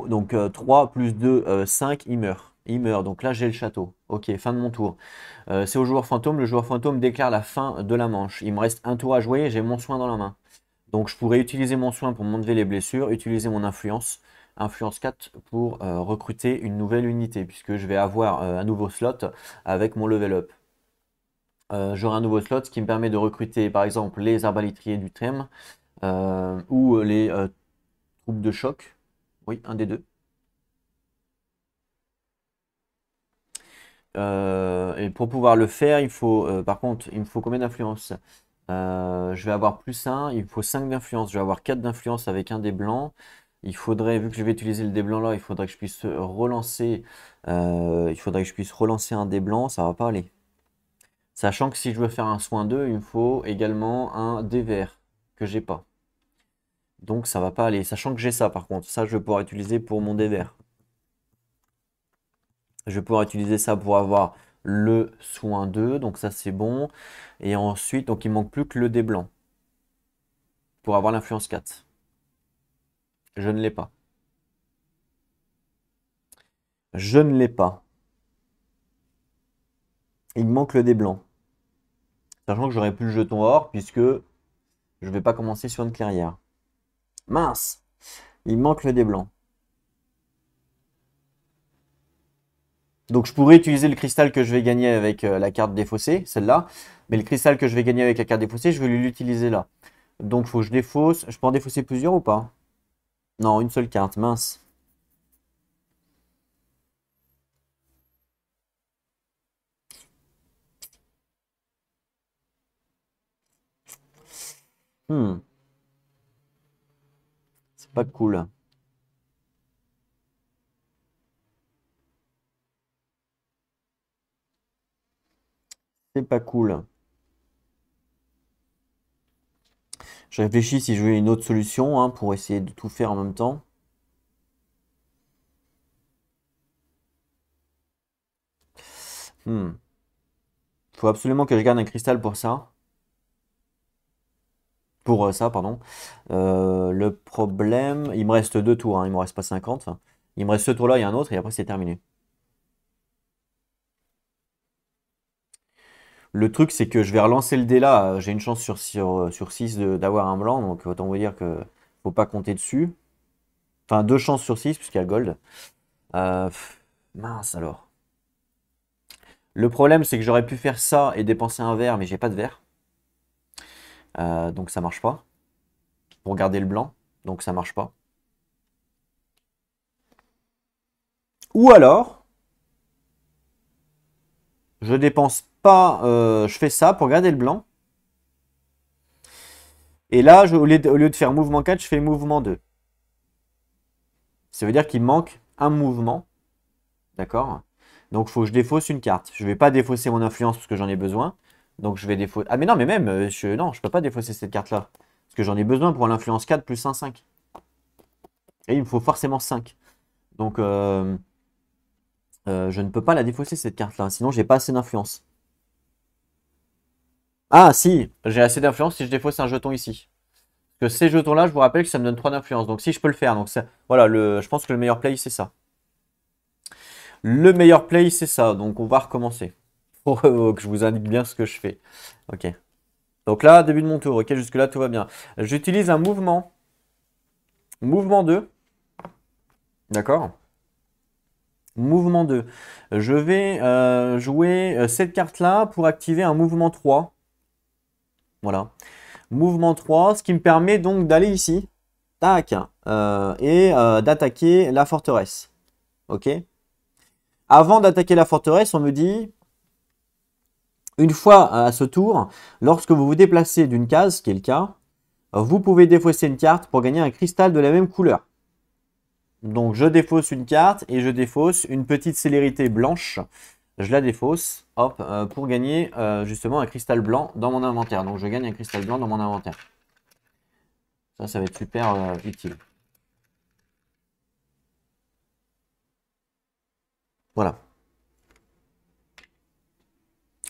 donc 3 euh, plus 2, 5, euh, il meurt. Il meurt, donc là j'ai le château. Ok, fin de mon tour. Euh, c'est au joueur fantôme, le joueur fantôme déclare la fin de la manche. Il me reste un tour à jouer, j'ai mon soin dans la main. Donc je pourrais utiliser mon soin pour m'enlever les blessures, utiliser mon influence, influence 4 pour recruter une nouvelle unité, puisque je vais avoir un nouveau slot avec mon level up. J'aurai un nouveau slot, ce qui me permet de recruter par exemple les arbalétriers du TREM ou les troupes de choc oui, un des deux. Euh, et pour pouvoir le faire, il faut, euh, par contre, il me faut combien euh, d'influence Je vais avoir plus 1, il me faut 5 d'influence. Je vais avoir 4 d'influence avec un des blancs. Il faudrait, vu que je vais utiliser le dé blanc là, il faudrait que je puisse relancer. il faudrait que je puisse relancer un dé blanc, ça va pas aller. Sachant que si je veux faire un soin 2, il me faut également un dé vert que j'ai pas. Donc ça va pas aller. Sachant que j'ai ça par contre. Ça, je vais pouvoir utiliser pour mon dé Je vais pouvoir utiliser ça pour avoir le soin 2. Donc ça, c'est bon. Et ensuite, donc il manque plus que le dé blanc. Pour avoir l'influence 4. Je ne l'ai pas. Je ne l'ai pas. Il manque le dé blanc. Sachant que j'aurais plus le jeton or, puisque je ne vais pas commencer sur une clairière. Mince Il manque le dé blanc. Donc je pourrais utiliser le cristal que je vais gagner avec euh, la carte défaussée, celle-là. Mais le cristal que je vais gagner avec la carte défaussée, je vais l'utiliser là. Donc faut que je défausse. Je peux en défausser plusieurs ou pas Non, une seule carte, mince. Hmm. Pas cool. C'est pas cool. Je réfléchis si je veux une autre solution hein, pour essayer de tout faire en même temps. Hmm. Faut absolument que je garde un cristal pour ça pour euh, ça, pardon. Euh, le problème, il me reste deux tours, hein. il me reste pas 50. Il me reste ce tour-là et un autre, et après c'est terminé. Le truc, c'est que je vais relancer le dé là. J'ai une chance sur, sur 6 d'avoir un blanc, donc autant vous dire que faut pas compter dessus. Enfin, deux chances sur 6, puisqu'il y a gold. Euh, mince alors. Le problème, c'est que j'aurais pu faire ça et dépenser un verre, mais j'ai pas de verre. Euh, donc ça marche pas. Pour garder le blanc, donc ça marche pas. Ou alors, je dépense pas, euh, je fais ça pour garder le blanc. Et là, au, lieu de, au, lieu de, faire mouvement 4, je fais mouvement 2. Ça veut dire qu'il manque un mouvement. D'accord Donc, il faut que je défausse une carte. Je ne vais pas défausser mon influence parce que j'en ai besoin. Donc je vais défausser. Ah mais non, mais même, euh, non, je peux pas défausser cette carte-là. Parce que j'en ai besoin pour l'influence 4 plus 1, 5. Et il me faut forcément 5. Donc euh, euh, je ne peux pas la défausser cette carte-là, sinon j'ai pas assez d'influence. Ah si, j'ai assez d'influence si je défausse un jeton ici. Parce que ces jetons-là, je vous rappelle que ça me donne 3 d'influence. Donc si je peux le faire, donc voilà, le... je pense que le meilleur play c'est ça. Le meilleur play c'est ça, donc on va recommencer pour oh, oh, oh, que je vous indique bien ce que je fais. Ok. Donc là, début de mon tour. Ok, jusque-là, tout va bien. J'utilise un mouvement. Mouvement 2. D'accord Mouvement 2. Je vais euh, jouer euh, cette carte-là pour activer un mouvement 3. Voilà. Mouvement 3, ce qui me permet donc d'aller ici. Tac. Euh, et d'attaquer la forteresse. Ok Avant d'attaquer la forteresse, on me dit une fois à ce tour, lorsque vous vous déplacez d'une case, ce qui est le cas, vous pouvez défausser une carte pour gagner un cristal de la même couleur. Donc je défausse une carte et je défausse une petite célérité blanche. Je la défausse, hop, euh, pour gagner euh, justement un cristal blanc dans mon inventaire. Donc je gagne un cristal blanc dans mon inventaire. Ça, ça va être super euh, utile. Voilà.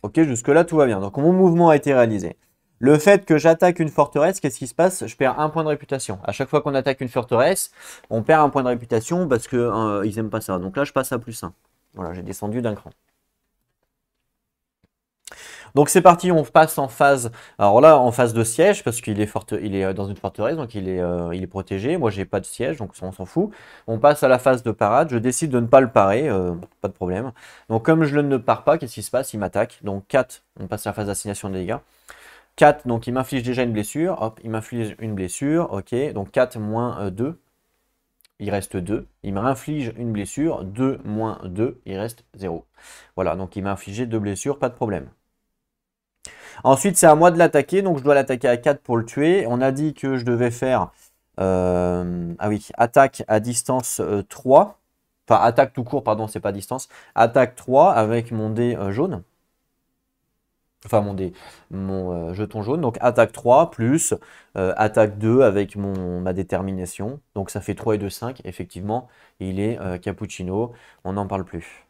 Ok, jusque-là, tout va bien. Donc mon mouvement a été réalisé. Le fait que j'attaque une forteresse, qu'est-ce qui se passe Je perds un point de réputation. À chaque fois qu'on attaque une forteresse, on perd un point de réputation parce qu'ils euh, n'aiment pas ça. Donc là, je passe à plus 1. Voilà, j'ai descendu d'un cran. Donc c'est parti, on passe en phase. Alors là, en phase de siège parce qu'il est il est euh, dans une forteresse, donc il est, euh, il est protégé. Moi, j'ai pas de siège, donc on s'en fout. On passe à la phase de parade. Je décide de ne pas le parer, euh, pas de problème. Donc comme je ne pars pas, qu'est-ce qui se passe Il m'attaque. Donc 4, on passe à la phase d'assignation des dégâts. 4, donc il m'inflige déjà une blessure. Hop, il m'inflige une blessure. Ok, donc 4 moins 2, il reste 2. Il m'inflige une blessure. 2 moins 2, il reste 0. Voilà, donc il m'a infligé deux blessures, pas de problème. Ensuite, c'est à moi de l'attaquer, donc je dois l'attaquer à 4 pour le tuer. On a dit que je devais faire euh, ah oui, attaque à distance 3. Euh, enfin, attaque tout court, pardon, c'est pas distance. Attaque 3 avec mon dé euh, jaune. Enfin, mon dé, mon jeton jaune. Donc, attaque 3 plus attaque 2 avec ma détermination. Donc, ça fait 3 et 2, 5. Effectivement, il est cappuccino. On n'en parle plus.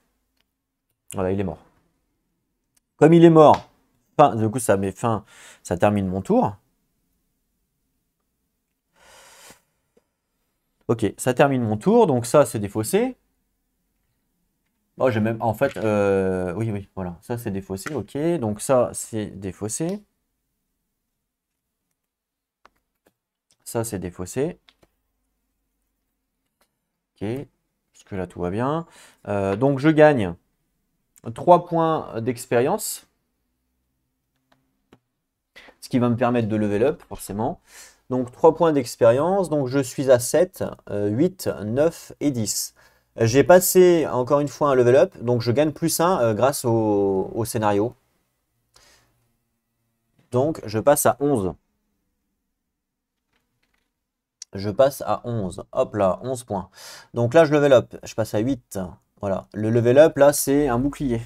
Voilà, il est mort. Comme il est mort, du coup, ça met fin, ça termine mon tour. Ok, ça termine mon tour, donc ça c'est défaussé. Oh, j'ai même, en fait, euh, oui, oui, voilà, ça c'est défaussé, ok, donc ça c'est défaussé. Ça c'est défaussé. Ok, parce que là tout va bien. Euh, donc je gagne 3 points d'expérience ce qui va me permettre de level up forcément. Donc 3 points d'expérience, donc je suis à 7, 8, 9 et 10. J'ai passé encore une fois un level up, donc je gagne plus 1 euh, grâce au, au scénario. Donc je passe à 11. Je passe à 11. Hop là, 11 points. Donc là je level up, je passe à 8. Voilà, le level up là c'est un bouclier.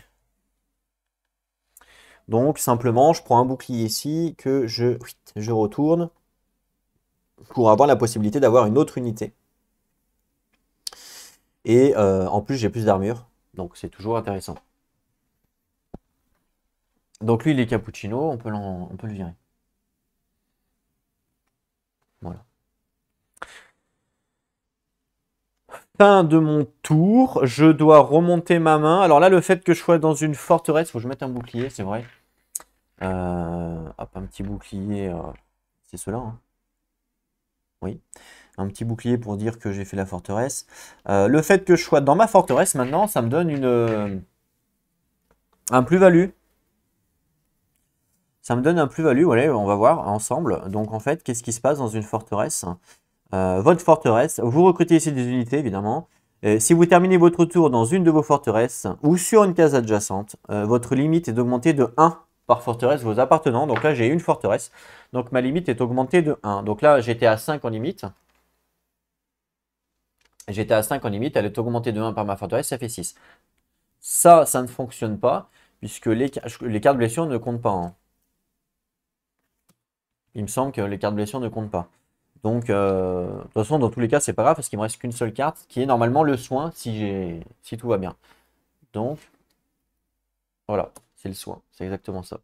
Donc simplement, je prends un bouclier ici que je, je retourne pour avoir la possibilité d'avoir une autre unité. Et euh, en plus, j'ai plus d'armure, donc c'est toujours intéressant. Donc lui, il est cappuccino, on peut, on peut le virer. Voilà. Fin de mon tour, je dois remonter ma main. Alors là, le fait que je sois dans une forteresse, faut que je mette un bouclier, c'est vrai. Euh, un petit bouclier, euh, c'est cela. Hein. Oui, un petit bouclier pour dire que j'ai fait la forteresse. Euh, le fait que je sois dans ma forteresse maintenant, ça me donne une un plus-value. Ça me donne un plus-value, on va voir ensemble. Donc en fait, qu'est-ce qui se passe dans une forteresse Votre forteresse, vous recrutez ici des unités évidemment. si vous terminez votre tour dans une de vos forteresses ou sur une case adjacente, votre limite est d'augmenter de 1 par forteresse vos appartenants. Donc là, j'ai une forteresse. Donc ma limite est augmentée de 1. Donc là, j'étais à 5 en limite. J'étais à 5 en limite, elle est augmentée de 1 par ma forteresse, ça fait 6. Ça, ça ne fonctionne pas, puisque les, les cartes blessures ne comptent pas. Hein. Il me semble que les cartes blessures ne comptent pas. Donc, euh, de toute façon, dans tous les cas, c'est pas grave, parce qu'il me reste qu'une seule carte, qui est normalement le soin, si, si tout va bien. Donc, voilà. C'est le soin, c'est exactement ça.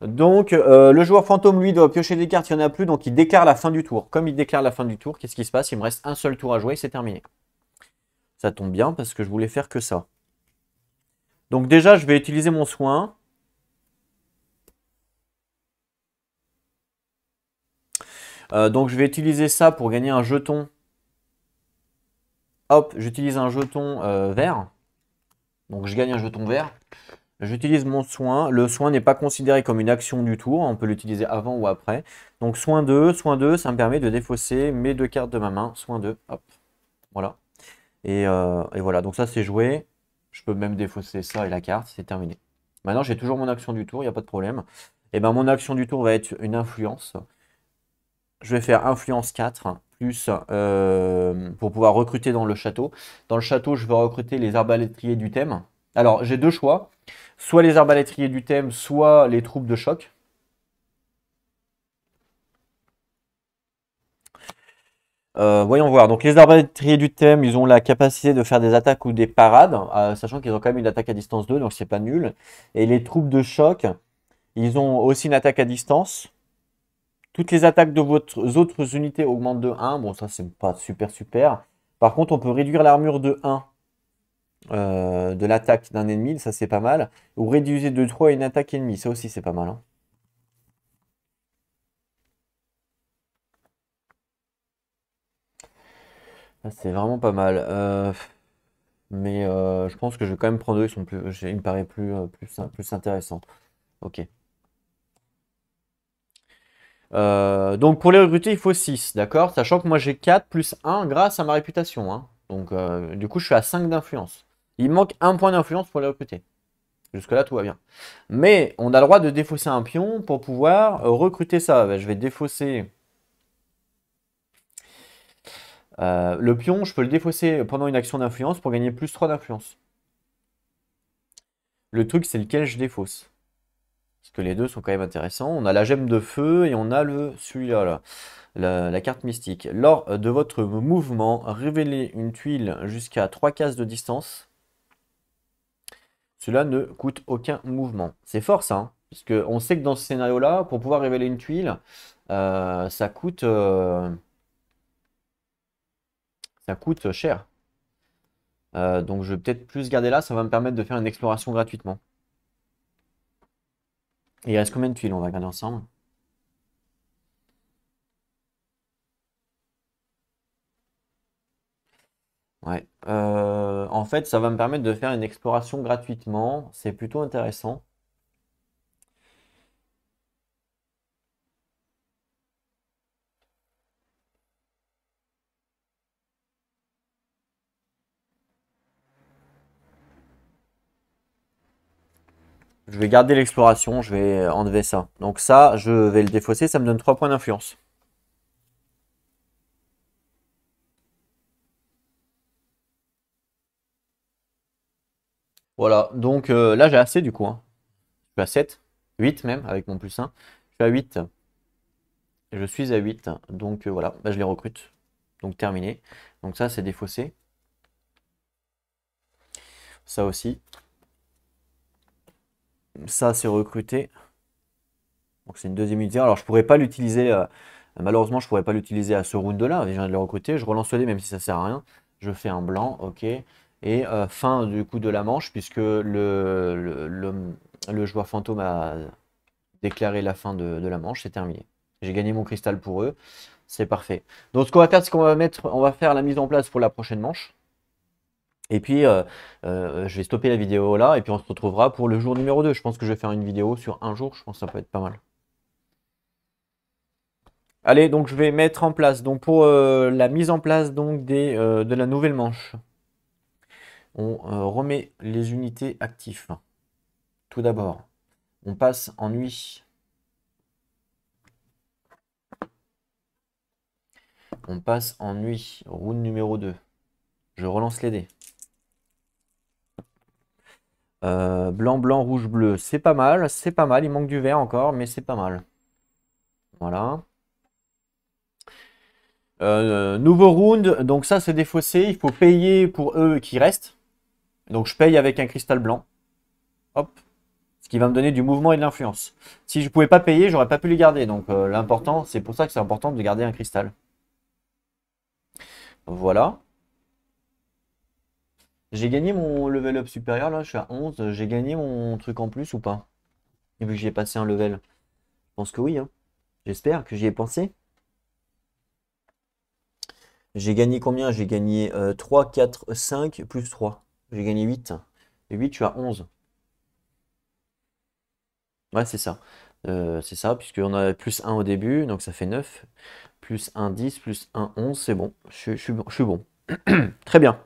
Donc, euh, le joueur fantôme, lui, doit piocher des cartes, il n'y en a plus, donc il déclare la fin du tour. Comme il déclare la fin du tour, qu'est-ce qui se passe Il me reste un seul tour à jouer et c'est terminé. Ça tombe bien parce que je voulais faire que ça. Donc déjà, je vais utiliser mon soin. Euh, donc je vais utiliser ça pour gagner un jeton. Hop, j'utilise un jeton euh, vert. Donc je gagne un jeton vert. J'utilise mon soin. Le soin n'est pas considéré comme une action du tour. On peut l'utiliser avant ou après. Donc soin 2, soin 2, ça me permet de défausser mes deux cartes de ma main. Soin 2, hop. Voilà. Euh, et, voilà, donc ça c'est joué. Je peux même défausser ça et la carte, c'est terminé. Maintenant j'ai toujours mon action du tour, il n'y a pas de problème. Et eh bien mon action du tour va être une influence. Je vais faire influence 4. Euh, pour pouvoir recruter dans le château. Dans le château, je vais recruter les arbalétriers du thème. Alors, j'ai deux choix. Soit les arbalétriers du thème, soit les troupes de choc. Euh, voyons voir. Donc les arbalétriers du thème, ils ont la capacité de faire des attaques ou des parades, euh, sachant qu'ils ont quand même une attaque à distance 2, donc c'est pas nul. Et les troupes de choc, ils ont aussi une attaque à distance. Toutes les attaques de vos autres unités augmentent de 1. Bon, ça, c'est pas super super. Par contre, on peut réduire l'armure de 1 euh, de l'attaque d'un ennemi. Ça, c'est pas mal. Ou réduisez de 3 à une attaque ennemie. Ça aussi, c'est pas mal. Hein. C'est vraiment pas mal. Euh, mais euh, je pense que je vais quand même prendre deux. Ils il me paraît plus, plus, plus intéressant. Ok. Euh, donc pour les recruter, il faut 6, d'accord Sachant que moi j'ai 4 plus 1 grâce à ma réputation. Hein. Donc euh, du coup, je suis à 5 d'influence. Il manque un point d'influence pour les recruter. Jusque-là, tout va bien. Mais on a le droit de défausser un pion pour pouvoir recruter ça. Ben, je vais défausser... Euh, le pion, je peux le défausser pendant une action d'influence pour gagner plus 3 d'influence. Le truc, c'est lequel je défausse. Parce que les deux sont quand même intéressants. On a la gemme de feu et on a le celui-là. La, carte mystique. Lors de votre mouvement, révélez une tuile jusqu'à 3 cases de distance. Cela ne coûte aucun mouvement. C'est fort ça, hein. puisqu'on sait que dans ce scénario-là, pour pouvoir révéler une tuile, euh, ça coûte... Euh, ça coûte cher. Euh, donc je vais peut-être plus garder là, ça va me permettre de faire une exploration gratuitement il reste combien de tuiles On va regarder ensemble. Ouais. Euh, en fait, ça va me permettre de faire une exploration gratuitement. C'est plutôt intéressant. Je vais garder l'exploration, je vais enlever ça. Donc ça, je vais le défausser, ça me donne 3 points d'influence. Voilà, donc euh, là j'ai assez du coup. Hein. Je suis à 7, 8 même, avec mon plus 1. Je suis à 8. Je suis à 8, donc euh, voilà, bah, je les recrute. Donc terminé. Donc ça c'est défaussé. Ça aussi ça, c'est recruté. Donc c'est une deuxième unité. Alors je pourrais pas l'utiliser, euh, malheureusement je pourrais pas l'utiliser à ce round là, je viens de le recruter, je relance le dé même si ça sert à rien. Je fais un blanc, ok. Et euh, fin du coup de la manche, puisque le, le, joueur fantôme a déclaré la fin de, de la manche, c'est terminé. J'ai gagné mon cristal pour eux, c'est parfait. Donc ce qu'on va faire, c'est qu'on va mettre, on va faire la mise en place pour la prochaine manche. Et puis, euh, euh, je vais stopper la vidéo là, et puis on se retrouvera pour le jour numéro 2. Je pense que je vais faire une vidéo sur un jour, je pense que ça peut être pas mal. Allez, donc je vais mettre en place, donc pour euh, la mise en place donc des, de la nouvelle manche, on remet les unités actives. Tout d'abord, on passe en nuit. On passe en nuit, round numéro 2. Je relance les dés. Euh, blanc, blanc, rouge, bleu, c'est pas mal, c'est pas mal. Il manque du vert encore, mais c'est pas mal. Voilà. Euh, nouveau round, donc ça c'est des il faut payer pour eux qui restent. Donc je paye avec un cristal blanc. Hop. Ce qui va me donner du mouvement et de l'influence. Si je pouvais pas payer, j'aurais pas pu les garder. Donc euh, l'important, c'est pour ça que c'est important de garder un cristal. Voilà. J'ai gagné mon level up supérieur, là, je suis à 11. J'ai gagné mon truc en plus ou pas Et vu que j'ai passé un level. Je pense que oui, hein. J'espère que j'y ai pensé. J'ai gagné combien J'ai gagné 3, 4, 5, plus 3. J'ai gagné 8. Et 8, je suis à 11. Ouais, c'est ça. Euh, c'est ça, puisqu'on a plus 1 au début, donc ça fait 9. Plus 1, 10, plus 1, 11, c'est bon. Je, suis bon. Je suis bon. Très bien.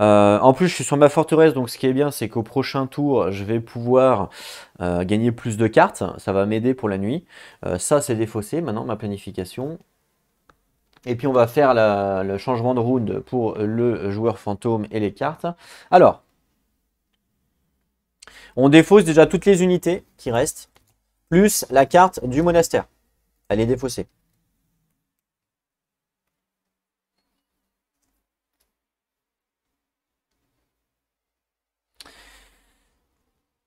Euh, en plus, je suis sur ma forteresse, donc ce qui est bien, c'est qu'au prochain tour, je vais pouvoir euh, gagner plus de cartes. Ça va m'aider pour la nuit. Euh, ça, c'est défaussé. Maintenant, ma planification. Et puis, on va faire le changement de round pour le joueur fantôme et les cartes. Alors, on défausse déjà toutes les unités qui restent, plus la carte du monastère. Elle est défaussée.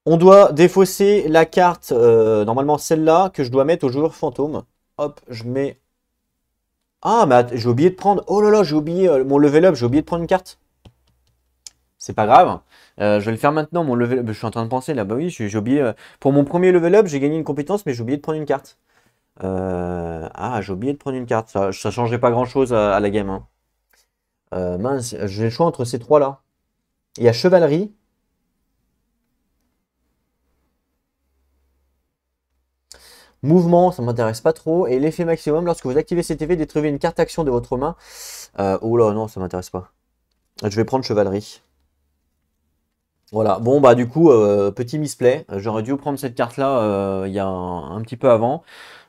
On doit défausser la carte, euh, normalement celle-là, que je dois mettre au joueur fantôme. Hop, je mets... Ah, mais j'ai oublié de prendre... Oh là là, j'ai oublié euh, mon level up, j'ai oublié de prendre une carte. C'est pas grave. Euh, je vais le faire maintenant, mon level up. Je suis en train de penser, là, bah oui, j'ai oublié... Pour mon premier level up, j'ai gagné une compétence, mais j'ai oublié de prendre une carte. Ah, j'ai oublié de prendre une carte. Ça, ça changeait pas grand-chose à, la game. Hein. mince, j'ai le choix entre ces trois-là. Il y a Chevalerie, Mouvement, ça m'intéresse pas trop. Et l'effet maximum, lorsque vous activez cet effet, détruisez une carte action de votre main. oh euh, là, non, ça m'intéresse pas. Ah, je vais prendre chevalerie. Voilà, bon bah du coup, euh, petit misplay, j'aurais dû prendre cette carte-là euh, il y a un, petit peu avant.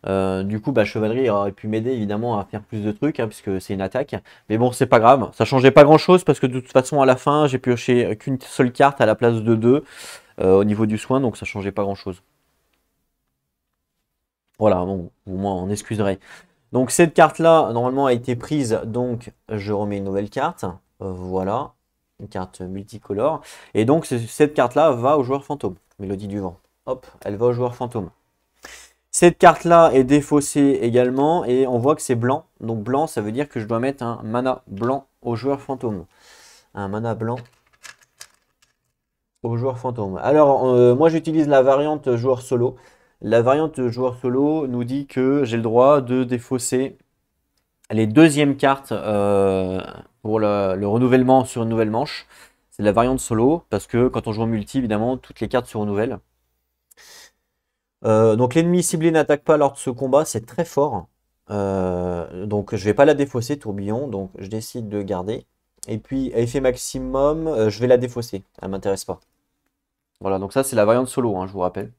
du coup, bah, chevalerie aurait pu m'aider évidemment à faire plus de trucs, hein, puisque c'est une attaque. Mais bon, c'est pas grave, ça changeait pas grand-chose, parce que de toute façon, à la fin, j'ai pioché qu'une seule carte à la place de deux au niveau du soin, donc ça changeait pas grand-chose. Voilà, bon, moins, on excuserait. Donc cette carte-là, normalement, a été prise, donc je remets une nouvelle carte. voilà, une carte multicolore. Et donc cette carte-là va au joueur fantôme, Mélodie du vent. Hop, elle va au joueur fantôme. Cette carte-là est défaussée également et on voit que c'est blanc. Donc blanc, ça veut dire que je dois mettre un mana blanc au joueur fantôme. Un mana blanc au joueur fantôme. Alors, euh, moi j'utilise la variante joueur solo. La variante joueur solo nous dit que j'ai le droit de défausser les deuxièmes cartes euh, pour le, renouvellement sur une nouvelle manche. C'est la variante solo, parce que quand on joue en multi, évidemment, toutes les cartes se renouvellent. Euh, donc l'ennemi ciblé n'attaque pas lors de ce combat, c'est très fort. Euh, donc je vais pas la défausser, tourbillon, donc je décide de garder. Et puis à effet maximum, je vais la défausser, elle m'intéresse pas. Voilà, donc ça c'est la variante solo, hein, je vous rappelle.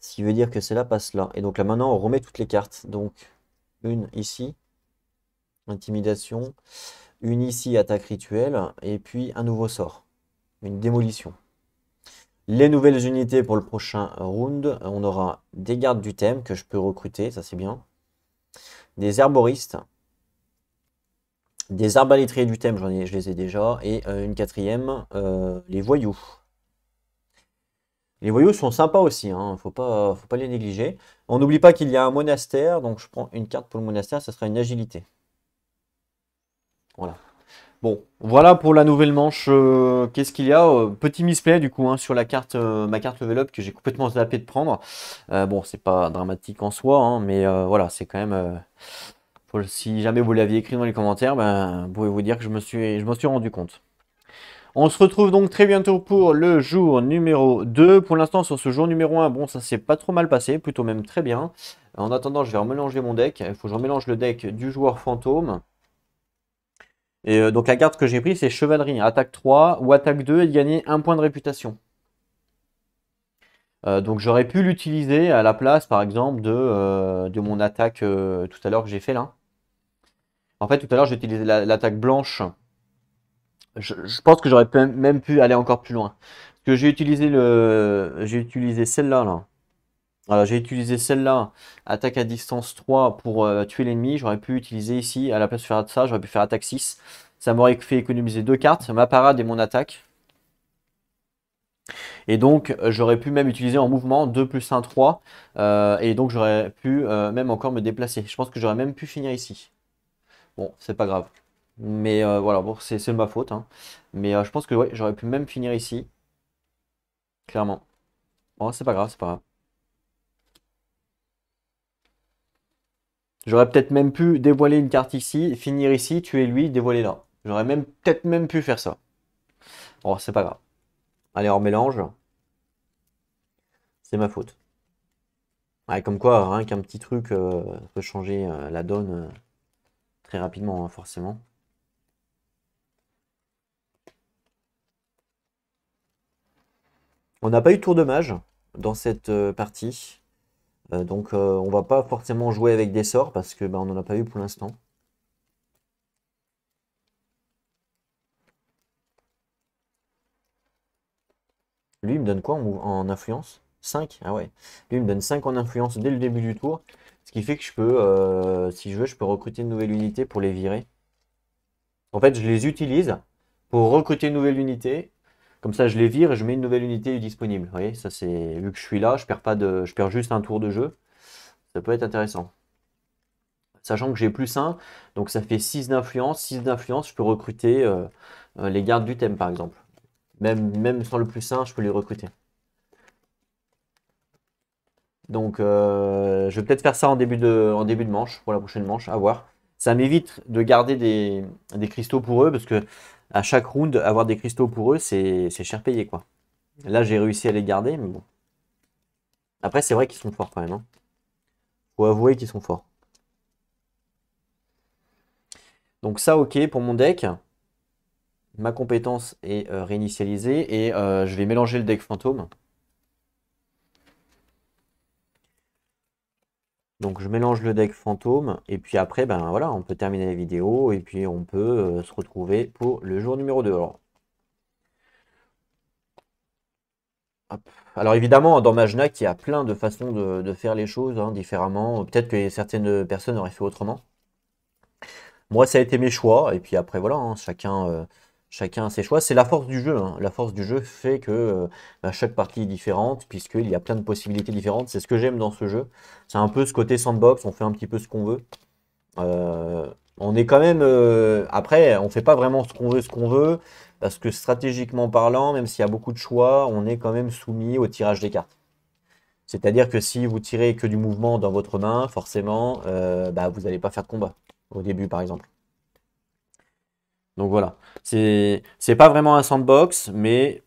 Ce qui veut dire que celle-là passe là. Et donc là maintenant, on remet toutes les cartes. Donc une ici, intimidation, une ici, attaque rituelle, et puis un nouveau sort, une démolition. Les nouvelles unités pour le prochain round, on aura des gardes du thème que je peux recruter, ça c'est bien. Des herboristes, des arbalétriers du thème, je les ai déjà, et euh, une quatrième, euh, les voyous. Les voyous sont sympas aussi, il hein. ne faut pas, pas les négliger. On n'oublie pas qu'il y a un monastère, donc je prends une carte pour le monastère, ça sera une agilité. Voilà. Bon, voilà pour la nouvelle manche. Euh, qu'est-ce qu'il y a euh, Petit misplay du coup hein, sur la carte, euh, ma carte level up que j'ai complètement zappé de prendre. bon, c'est pas dramatique en soi, hein, mais voilà, c'est quand même. si jamais vous l'aviez écrit dans les commentaires, ben, vous pouvez vous dire que je me je m'en suis rendu compte. On se retrouve donc très bientôt pour le jour numéro 2. Pour l'instant, sur ce jour numéro 1, bon, ça s'est pas trop mal passé, plutôt même très bien. En attendant, je vais remélanger mon deck. Il faut que je remélange le deck du joueur fantôme. Et euh, donc la carte que j'ai prise, c'est chevalerie. Attaque 3 ou attaque 2 et gagner un point de réputation. Euh, donc j'aurais pu l'utiliser à la place, par exemple, de, euh, de mon attaque tout à l'heure que j'ai fait là. En fait, tout à l'heure, j'ai utilisé l'attaque blanche je, pense que j'aurais même pu aller encore plus loin. Parce que j'ai utilisé le, j'ai utilisé celle-là, là. j'ai utilisé celle-là, attaque à distance 3 pour euh, tuer l'ennemi. J'aurais pu utiliser ici, à la place de faire ça, j'aurais pu faire attaque 6. Ça m'aurait fait économiser deux cartes, ma parade et mon attaque. Et donc j'aurais pu même utiliser en mouvement 2 plus 1, 3. Euh, et donc j'aurais pu euh, même encore me déplacer. Je pense que j'aurais même pu finir ici. Bon, c'est pas grave. Mais euh, voilà, bon, c'est de ma faute. Hein. Mais euh, je pense que j'aurais pu même finir ici. Clairement. Bon, c'est pas grave, c'est pas grave. J'aurais peut-être même pu dévoiler une carte ici, finir ici, tuer lui, dévoiler là. J'aurais même peut-être même pu faire ça. Bon, c'est pas grave. Allez, on mélange. C'est ma faute. comme quoi, rien qu'un petit truc euh, peut changer la donne très rapidement, hein, forcément. On n'a pas eu tour de mage dans cette euh, partie. Euh, donc euh, on va pas forcément jouer avec des sorts parce que bah, on n'en a pas eu pour l'instant. Lui il me donne quoi en, influence 5 Ah ouais. Lui il me donne 5 en influence dès le début du tour. Ce qui fait que je peux, si je veux, je peux recruter une nouvelle unité pour les virer. En fait, je les utilise pour recruter une nouvelle unité comme ça, je les vire et je mets une nouvelle unité disponible. Vous voyez, ça c'est vu que je suis là, je perds pas de, je perds juste un tour de jeu. Ça peut être intéressant. Sachant que j'ai plus 1, donc ça fait 6 d'influence. 6 d'influence, je peux recruter euh, euh, les gardes du thème par exemple. Même, même sans le plus 1, je peux les recruter. Donc euh, je vais peut-être faire ça en début, de, en début de manche, pour la prochaine manche, à voir. Ça m'évite de garder des, des cristaux pour eux, parce que à chaque round, avoir des cristaux pour eux, c'est cher payé, quoi. Là, j'ai réussi à les garder, mais bon. Après, c'est vrai qu'ils sont forts, quand même. Hein. Faut avouer qu'ils sont forts. Donc ça, ok, pour mon deck. Ma compétence est euh, réinitialisée, et euh, je vais mélanger le deck fantôme. Donc je mélange le deck fantôme et puis après ben voilà on peut terminer la vidéo et puis on peut euh, se retrouver pour le jour numéro 2. Alors, évidemment dans Magnac, il y a plein de façons de, faire les choses hein, différemment. Peut-être que certaines personnes auraient fait autrement. Moi ça a été mes choix et puis après voilà hein, chacun euh, Chacun a ses choix. C'est la force du jeu. Hein. La force du jeu fait que euh, bah, chaque partie est différente, puisqu'il y a plein de possibilités différentes. C'est ce que j'aime dans ce jeu. C'est un peu ce côté sandbox, on fait un petit peu ce qu'on veut. Euh, on est quand même... Euh, après, on fait pas vraiment ce qu'on veut, ce qu'on veut, parce que stratégiquement parlant, même s'il y a beaucoup de choix, on est quand même soumis au tirage des cartes. C'est-à-dire que si vous tirez que du mouvement dans votre main, forcément, bah, vous n'allez pas faire de combat au début, par exemple. Donc voilà, c'est pas vraiment un sandbox, mais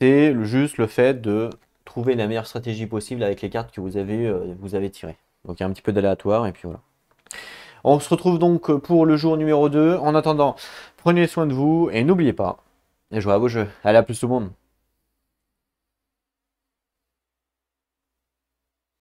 c'est juste le fait de trouver la meilleure stratégie possible avec les cartes que vous avez, euh, vous avez tirées. Donc il y a un petit peu d'aléatoire et puis voilà. On se retrouve donc pour le jour numéro 2. En attendant, prenez soin de vous et n'oubliez pas, jouez à vos jeux. Allez, à plus tout le monde